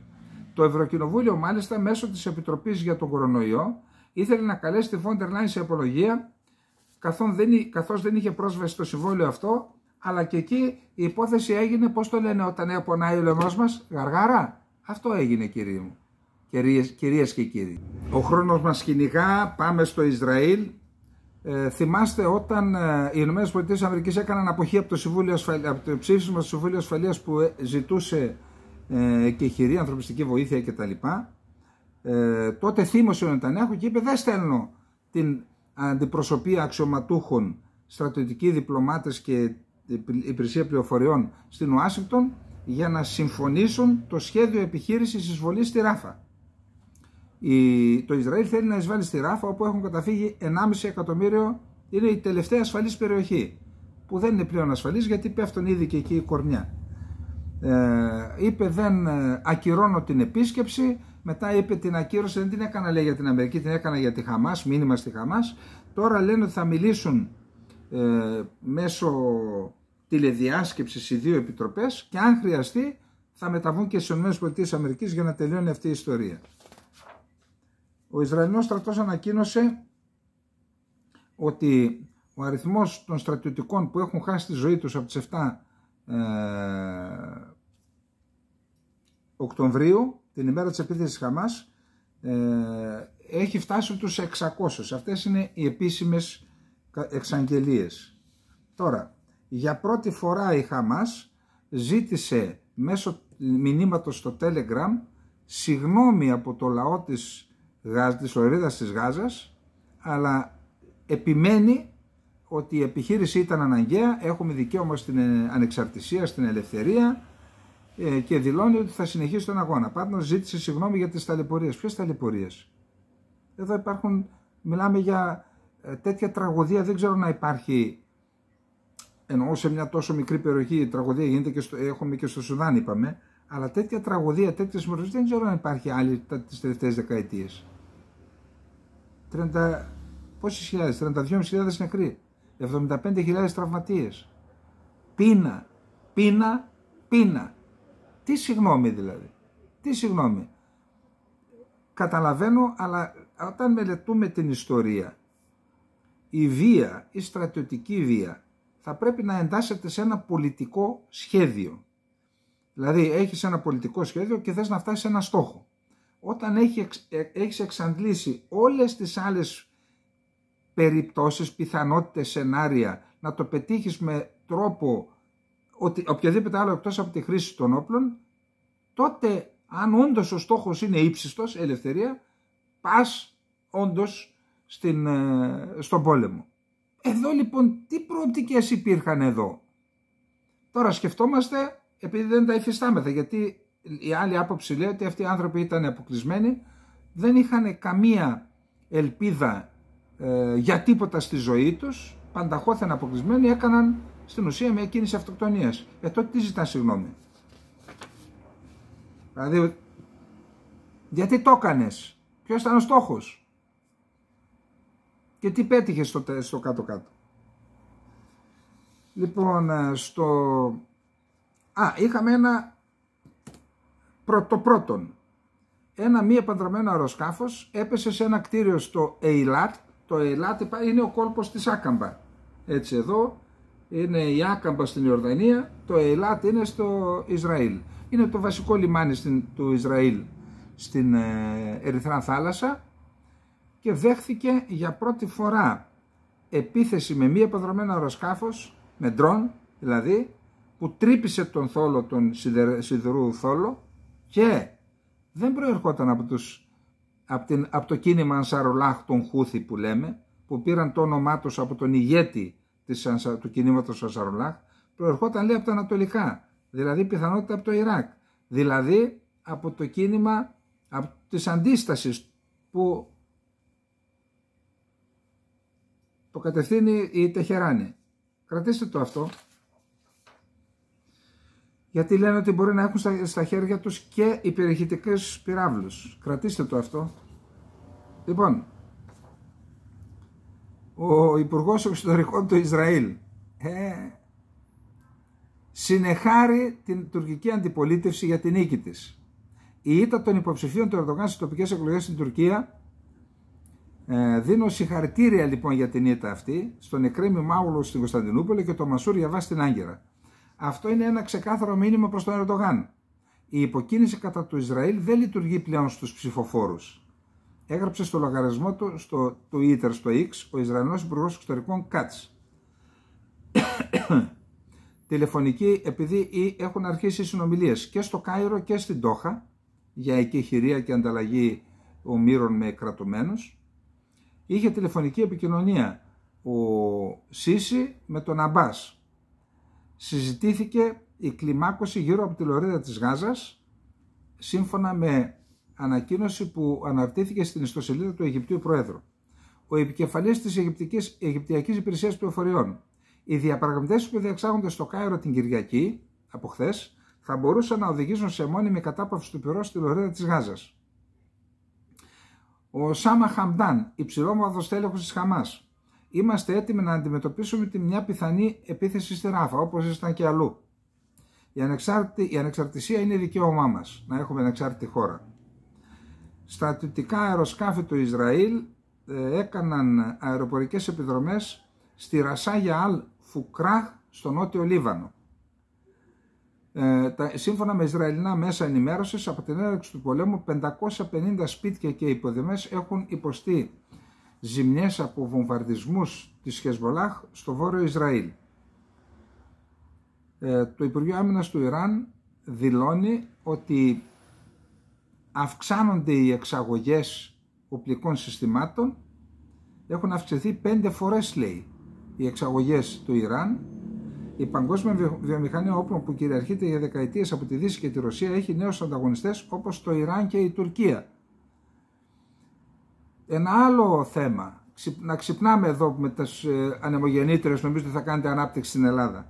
Το Ευρωκοινοβούλιο, μάλιστα, μέσω της Επιτροπής για τον Κορονοϊό, ήθελε να καλέσει τη Φόντερ Λάιν σε απολογία, καθώς δεν είχε πρόσβαση στο συμβόλαιο αυτό, αλλά και εκεί η υπόθεση έγινε, πώς το λένε όταν πονάει ο λαιμό μας, γαργάρα. Αυτό έγινε, κύριε μου. Κυρίες, κυρίες και κύριοι. Ο χρόνος μας κυνηγά, πάμε στο Ισραήλ. Ε, θυμάστε όταν ε, οι ΗΠΑ έκαναν αποχή από το, Συμβούλιο Ασφαλείας, από το ψήφισμα του Συμβούλιο Ασφαλείας που ε, ζητούσε ε, και χειρή ανθρωπιστική βοήθεια κτλ. Ε, τότε θύμωσε ο Νετανιάχου και είπε δεν στέλνω την αντιπροσωπεία αξιωματούχων, στρατιωτικοί διπλωμάτες και υπηρεσία πληροφοριών στην Ουάσιγκτον για να συμφωνήσουν το σχέδιο επιχείρησης εισβολής στη Ράφα. Η, το Ισραήλ θέλει να εισβάλλει στη Ράφα όπου έχουν καταφύγει 1,5 εκατομμύριο. Είναι η τελευταία ασφαλής περιοχή που δεν είναι πλέον ασφαλής γιατί πέφτουν ήδη και εκεί η κορμιά. Ε, είπε δεν ε, ακυρώνω την επίσκεψη μετά είπε την ακύρωση δεν την έκανα λέει για την Αμερική την έκανα για τη Χαμάς, μήνυμα στη Χαμάς τώρα λένε ότι θα μιλήσουν ε, μέσω τηλεδιάσκεψης οι δύο επιτροπές και αν χρειαστεί θα μεταβούν και στις ΗΠΑ για να τελειώνει αυτή η ιστορία. Ο Ισραηλινός στρατός ανακοίνωσε ότι ο αριθμός των στρατιωτικών που έχουν χάσει τη ζωή τους από τις 7 ε, Οκτωβρίου, την ημέρα της επίθεσης Χαμάς, ε, έχει φτάσει τους 600. Αυτές είναι οι επίσημες εξαγγελίες. Τώρα, για πρώτη φορά η Χαμάς ζήτησε μέσω μηνύματος στο Telegram συγνώμη από το λαό της της Λωρίδας της Γάζας, αλλά επιμένει ότι η επιχείρηση ήταν αναγκαία, έχουμε δικαίωμα στην ε, ανεξαρτησία, στην ελευθερία ε, και δηλώνει ότι θα συνεχίσει τον αγώνα. Πάντως ζήτησε συγγνώμη για τις ταλαιπωρίες. Ποιες ταλαιπωρίες? Εδώ υπάρχουν, μιλάμε για ε, τέτοια τραγωδία, δεν ξέρω να υπάρχει ενώ σε μια τόσο μικρή περιοχή η τραγωδία γίνεται και στο, έχουμε και στο Σουδάν είπαμε, αλλά τέτοια τραγωδία, τέτοιες μορφές δεν ξέρω αν υπάρχει άλλη τις τελευταίες δεκαετίες. 30, πόσες χιλιάδες, 32.000 νεκροί, 75.000 τραυματίες. Πείνα, πείνα, πείνα. Τι συγγνώμη δηλαδή, τι συγγνώμη. Καταλαβαίνω, αλλά όταν μελετούμε την ιστορία, η βία, η στρατιωτική βία, θα πρέπει να εντάσσεται σε ένα πολιτικό σχέδιο. Δηλαδή έχεις ένα πολιτικό σχέδιο και θες να φτάσεις σε ένα στόχο όταν έχει, ε, έχεις εξαντλήσει όλες τις άλλες περιπτώσεις, πιθανότητες, σενάρια, να το πετύχεις με τρόπο ότι οποιαδήποτε άλλο εκτός από τη χρήση των όπλων, τότε αν όντως ο στόχος είναι ύψιστος, ελευθερία, πας όντως ε, στον πόλεμο. Εδώ λοιπόν τι προοπτικές υπήρχαν εδώ. Τώρα σκεφτόμαστε, επειδή δεν τα υφιστάμεθα, γιατί η άλλη άποψη λέει ότι αυτοί οι άνθρωποι ήταν αποκλεισμένοι, δεν είχαν καμία ελπίδα ε, για τίποτα στη ζωή τους, πανταχώθεν αποκλεισμένοι, έκαναν στην ουσία μια κίνηση αυτοκτονίας. Ε, τότε τι ζητάνε συγγνώμη. Δηλαδή, γιατί το έκανες, ποιος ήταν ο στόχος και τι πέτυχες στο, στο κάτω-κάτω. Λοιπόν, ε, στο... Α, είχαμε ένα Πρωτοπρώτον, ένα μη επανδρομένο αεροσκάφος έπεσε σε ένα κτίριο στο Ειλάτ. Το Ειλάτ είναι ο κόλπος της Άκαμπα. Έτσι εδώ είναι η Άκαμπα στην Ιορδανία, το Ειλάτ είναι στο Ισραήλ. Είναι το βασικό λιμάνι στην, του Ισραήλ στην ε, Ερυθρά Θάλασσα και δέχθηκε για πρώτη φορά επίθεση με μη επανδρομένο αεροσκάφος, με ντρόν δηλαδή, που τρύπησε τον θόλο, τον σιδερού θόλο και δεν προερχόταν από, τους, από, την, από το κίνημα Ανσαρολάχ των Χούθη που λέμε, που πήραν το όνομά τους από τον ηγέτη της, του κινήματος Ανσαρολάχ, προερχόταν λέει από τα Ανατολικά, δηλαδή πιθανότητα από το Ιράκ, δηλαδή από το κίνημα από, της αντίστασης που το κατευθύνει η Τεχεράνη. Κρατήστε το αυτό γιατί λένε ότι μπορεί να έχουν στα, χέρια τους και υπερηχητικές πυράβλους. Κρατήστε το αυτό. Λοιπόν, ο Υπουργός Εξωτερικών του Ισραήλ ε, συνεχάρει την τουρκική αντιπολίτευση για την νίκη της. Η ήττα των υποψηφίων του Ερδογάν στις τοπικές εκλογές στην Τουρκία ε, δίνω συγχαρητήρια λοιπόν για την ήττα αυτή στον Εκρέμι Μάουλος στην Κωνσταντινούπολη και τον Μασούρ Γιαβάς στην Άγκυρα. Αυτό είναι ένα ξεκάθαρο μήνυμα προς τον Ερντογάν. Η υποκίνηση κατά του Ισραήλ δεν λειτουργεί πλέον στους ψηφοφόρους. Έγραψε στο λογαριασμό του στο Twitter, στο X, ο Ισραηλινός Υπουργός Εξωτερικών Κάτς. Τηλεφωνική, επειδή έχουν αρχίσει οι συνομιλίες και στο Κάιρο και στην Τόχα, για εκεχηρία και ανταλλαγή ομήρων με κρατουμένους. είχε τηλεφωνική επικοινωνία ο Σίση με τον Αμπάς, συζητήθηκε η κλιμάκωση γύρω από τη λωρίδα της Γάζας σύμφωνα με ανακοίνωση που αναρτήθηκε στην ιστοσελίδα του Αιγυπτίου Προέδρου. Ο επικεφαλής της Αιγυπτικής, Αιγυπτιακής Υπηρεσίας Πληροφοριών. Οι διαπραγματεύσεις που διεξάγονται στο Κάιρο την Κυριακή από χθες θα μπορούσαν να οδηγήσουν σε μόνιμη κατάπαυση του πυρός στη λωρίδα της Γάζας. Ο Σάμα Χαμντάν, υψηλόβαθος τέλεχος της Χαμάς, είμαστε έτοιμοι να αντιμετωπίσουμε τη μια πιθανή επίθεση στη Ράφα, όπως ήταν και αλλού. Η, ανεξάρτη, η ανεξαρτησία είναι δικαίωμά μας, να έχουμε ανεξάρτητη χώρα. Στρατιωτικά αεροσκάφη του Ισραήλ ε, έκαναν αεροπορικές επιδρομές στη Ρασάγια Αλ Φουκράχ στο νότιο Λίβανο. Ε, σύμφωνα με Ισραηλινά μέσα ενημέρωσης, από την έναρξη του πολέμου 550 σπίτια και υποδημές έχουν υποστεί ζημιές από βομβαρδισμούς της Χεσμολάχ στο βόρειο Ισραήλ. Ε, το Υπουργείο Άμυνας του Ιράν δηλώνει ότι αυξάνονται οι εξαγωγές οπλικών συστημάτων, έχουν αυξηθεί πέντε φορές λέει οι εξαγωγές του Ιράν. Η παγκόσμια βιομηχανία όπλων που κυριαρχείται για δεκαετίες από τη Δύση και τη Ρωσία έχει νέους ανταγωνιστές όπως το Ιράν και η Τουρκία. Ένα άλλο θέμα, να ξυπνάμε εδώ με τις ε, ανεμογεννήτρες, νομίζω ότι θα κάνετε ανάπτυξη στην Ελλάδα.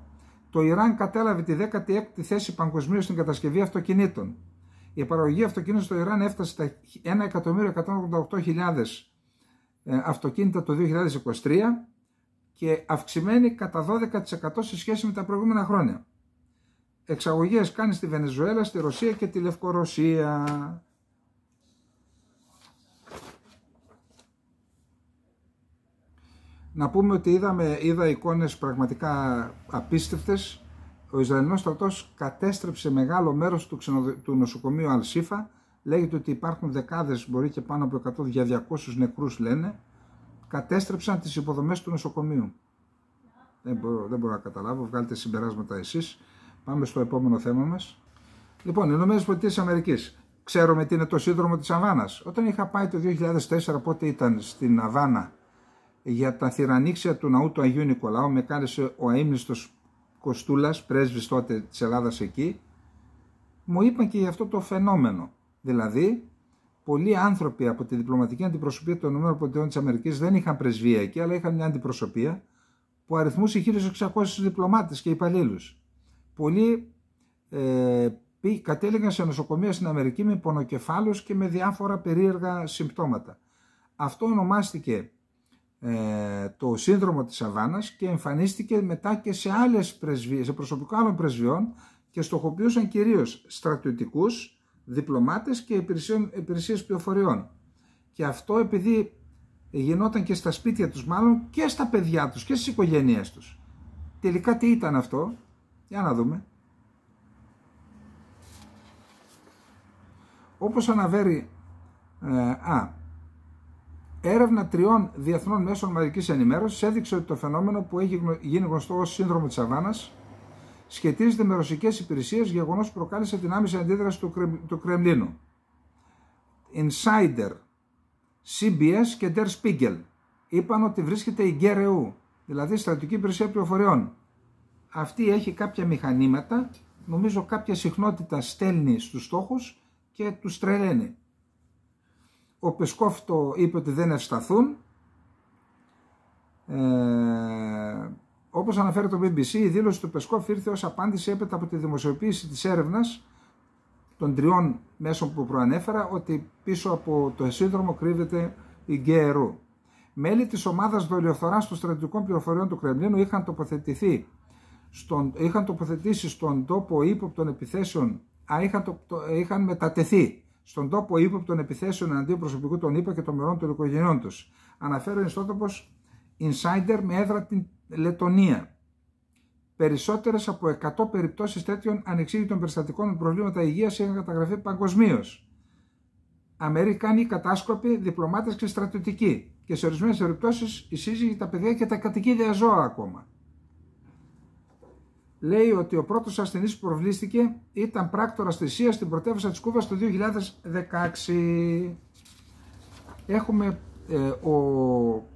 Το Ιράν κατέλαβε τη 16η θέση παγκοσμίως στην κατασκευή αυτοκινήτων. Η παραγωγή αυτοκινήτων στο Ιράν έφτασε στα 1.188.000 ε, αυτοκίνητα το 2023 και αυξημένη κατά 12% σε σχέση με τα προηγούμενα χρόνια. Εξαγωγές κάνει στη Βενεζουέλα, στη Ρωσία και τη Λευκορωσία. Να πούμε ότι είδαμε, είδα εικόνες πραγματικά απίστευτες. Ο Ισραηλινός στρατός κατέστρεψε μεγάλο μέρος του, ξενοδο... του νοσοκομείου Αλσίφα. Λέγεται ότι υπάρχουν δεκάδες, μπορεί και πάνω από 100 για 200 νεκρούς λένε. Κατέστρεψαν τις υποδομές του νοσοκομείου. Δεν μπορώ, δεν μπορώ να καταλάβω, βγάλετε συμπεράσματα εσείς. Πάμε στο επόμενο θέμα μας. Λοιπόν, οι ΗΠΑ ξέρουμε τι είναι το σύνδρομο της Αβάνας. Όταν είχα πάει το 2004, πότε ήταν στην Αβάνα, για τα θηρανίξια του ναού του Αγίου Νικολάου με κάλεσε ο αείμνηστος κοστούλας πρέσβης τότε της Ελλάδας εκεί, μου είπαν και για αυτό το φαινόμενο. Δηλαδή, πολλοί άνθρωποι από τη διπλωματική αντιπροσωπεία των ΗΠΑ δεν είχαν πρεσβεία εκεί, αλλά είχαν μια αντιπροσωπεία που αριθμούσε 600 διπλωμάτες και υπαλλήλους. Πολλοί ε, κατέληγαν σε νοσοκομεία στην Αμερική με πονοκεφάλους και με διάφορα περίεργα συμπτώματα. Αυτό ονομάστηκε ε, το σύνδρομο της αβάνας και εμφανίστηκε μετά και σε άλλες πρεσβείες, σε προσωπικό άλλων πρεσβειών και στοχοποιούσαν κυρίως στρατιωτικούς, διπλωμάτες και υπηρεσίες, υπηρεσίες πληροφοριών. Και αυτό επειδή γινόταν και στα σπίτια τους μάλλον και στα παιδιά τους και στις οικογένειές τους. Τελικά τι ήταν αυτό, για να δούμε. Όπως αναφέρει, ε, α, Έρευνα τριών διεθνών μέσων μαζικής ενημέρωσης έδειξε ότι το φαινόμενο που έχει γίνει γνωστό ως σύνδρομο της Αβάνας σχετίζεται με ρωσικές υπηρεσίες, γεγονός που προκάλεσε την άμεση αντίδραση του, Κρεμ, του Κρεμλίνου. Insider, CBS και Der Spiegel είπαν ότι βρίσκεται η ΓΕΡΕΟΥ, δηλαδή η Στρατιωτική Υπηρεσία Πληροφοριών. Αυτή έχει κάποια μηχανήματα, νομίζω κάποια συχνότητα στέλνει στους στόχους και τους τρελαίνει. Ο Πεσκόφ το είπε ότι δεν ευσταθούν. Ε, Όπως αναφέρει το BBC, η δήλωση του Πεσκόφ ήρθε ως απάντηση έπειτα από τη δημοσιοποίηση της έρευνας των τριών μέσων που προανέφερα ότι πίσω από το σύνδρομο κρύβεται η ΓΕΡΟΥ. Μέλη της ομάδας δολιοφθοράς των στρατιωτικών πληροφοριών του Κρεμλίνου είχαν, είχαν τοποθετήσει στον τόπο ύποπτων επιθέσεων, α, είχαν, είχαν μετατεθεί στον τόπο ύποπτων επιθέσεων εναντίον προσωπικού των ΗΠΑ και των μερών των οικογενειών τους. Αναφέρω ο ιστότοπο Insider με έδρα την Λετωνία. Περισσότερες από 100 περιπτώσεις τέτοιων ανεξήγητων περιστατικών με προβλήματα υγείας είχαν καταγραφεί παγκοσμίως. Αμερικάνοι κατάσκοποι, διπλωμάτες και στρατιωτικοί. Και σε ορισμένες περιπτώσεις οι σύζυγοι, τα παιδιά και τα κατοικίδια ζώα ακόμα λέει ότι ο πρώτος ασθενής που προβλήθηκε ήταν πράκτορα θυσίας στην πρωτεύουσα της Κούβας το 2016. Έχουμε ε, ο...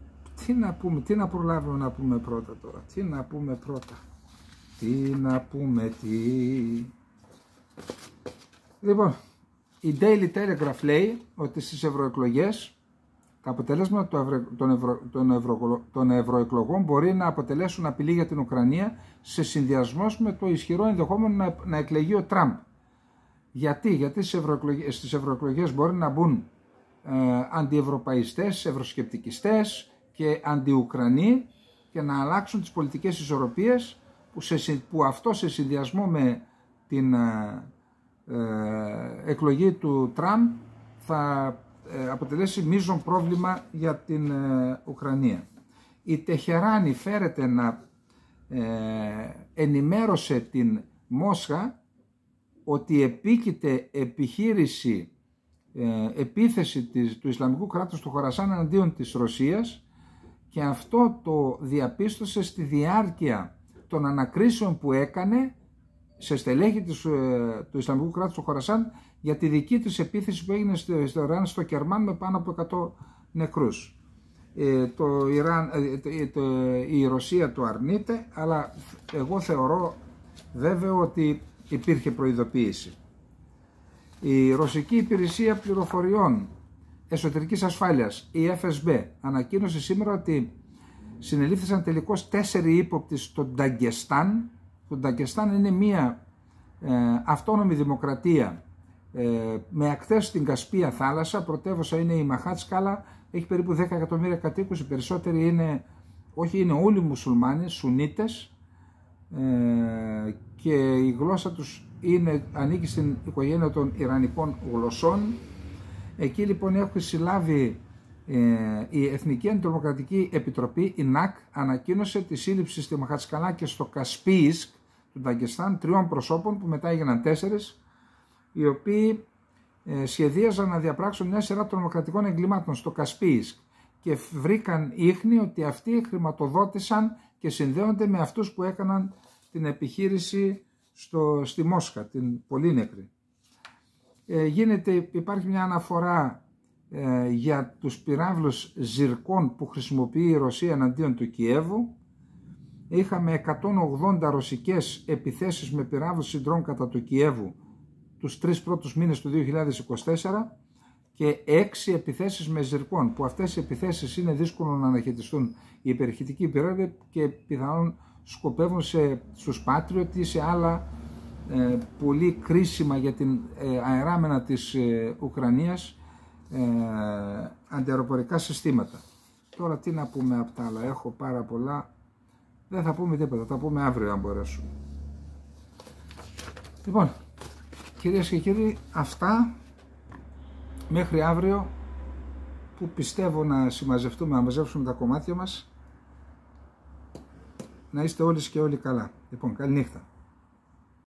Τι να πούμε, τι να προλάβουμε να πούμε πρώτα τώρα, τι να πούμε πρώτα, τι να πούμε, τι... Λοιπόν, η Daily Telegraph λέει ότι στις ευρωεκλογές. Τα αποτελέσματα των, ευρωεκλογών μπορεί να αποτελέσουν απειλή για την Ουκρανία σε συνδυασμό με το ισχυρό ενδεχόμενο να, να εκλεγεί ο Τραμπ. Γιατί, Γιατί στις ευρωεκλογέ μπορεί να μπουν ε, αντιευρωπαϊστές, και αντιουκρανοί και να αλλάξουν τις πολιτικές ισορροπίες που, που αυτό σε συνδυασμό με την ε, ε εκλογή του Τραμπ θα ε, αποτελέσει μείζον πρόβλημα για την ε, Ουκρανία. Η Τεχεράνη φέρεται να ε, ενημέρωσε την Μόσχα ότι επίκειται επιχείρηση επίθεση του Ισλαμικού κράτους του Χωρασάν εναντίον της Ρωσίας και αυτό το διαπίστωσε στη διάρκεια των ανακρίσεων που έκανε σε στελέχη του Ισλαμικού κράτους του Χωρασάν για τη δική της επίθεση που έγινε στο, στο Ιράν, στο Κερμάν με πάνω από 100 νεκρούς. Ε, το Ιράν, ε, ε, ε, η Ρωσία το αρνείται, αλλά εγώ θεωρώ βέβαιο ότι υπήρχε προειδοποίηση. Η Ρωσική Υπηρεσία Πληροφοριών Εσωτερικής Ασφάλειας, η FSB, ανακοίνωσε σήμερα ότι συνελήφθησαν τελικώς τέσσερι ύποπτοι στο Νταγκεστάν. Το Νταγκεστάν είναι μια αυτόνομη δημοκρατία ε, με ακτές στην Κασπία θάλασσα, πρωτεύουσα είναι η Μαχάτσκαλα, έχει περίπου 10 εκατομμύρια κατοίκους, οι περισσότεροι είναι, όχι είναι όλοι μουσουλμάνοι, Σουνίτες ε, και η γλώσσα τους είναι, ανήκει στην οικογένεια των Ιρανικών γλωσσών. Εκεί λοιπόν έχουν συλλάβει ε, η Εθνική Αντιτρομοκρατική Επιτροπή, η ΝΑΚ, ανακοίνωσε τη σύλληψη στη Μαχατσκαλά και στο Κασπίσκ του Νταγκεστάν τριών προσώπων που μετά έγιναν τέσσερις οι οποίοι ε, σχεδίαζαν να διαπράξουν μια σειρά τρομοκρατικών εγκλημάτων στο Κασπίσκ και βρήκαν ίχνη ότι αυτοί χρηματοδότησαν και συνδέονται με αυτούς που έκαναν την επιχείρηση στο, στη Μόσχα, την Πολύνεκρη. Ε, γίνεται, υπάρχει μια αναφορά ε, για τους πυράβλους ζυρκών που χρησιμοποιεί η Ρωσία εναντίον του Κιέβου. Είχαμε 180 ρωσικές επιθέσεις με πυράβλους συντρών κατά του Κιέβου τους τρεις πρώτους μήνες του 2024 και έξι επιθέσεις με ζυρκών που αυτές οι επιθέσεις είναι δύσκολο να αναχαιτιστούν οι υπερηχητικοί πυράδε και πιθανόν σκοπεύουν σε, στους ή σε άλλα ε, πολύ κρίσιμα για την ε, αεράμενα της ε, Ουκρανίας ε, αντιεροπορικά συστήματα. Τώρα τι να πούμε από τα άλλα, έχω πάρα πολλά, δεν θα πούμε τίποτα, θα πούμε αύριο αν μπορέσουμε. Λοιπόν, Κυρίες και κύριοι, αυτά μέχρι αύριο που πιστεύω να συμμαζευτούμε, να μαζεύσουμε τα κομμάτια μας. Να είστε όλοι και όλοι καλά. Λοιπόν, καλή νύχτα.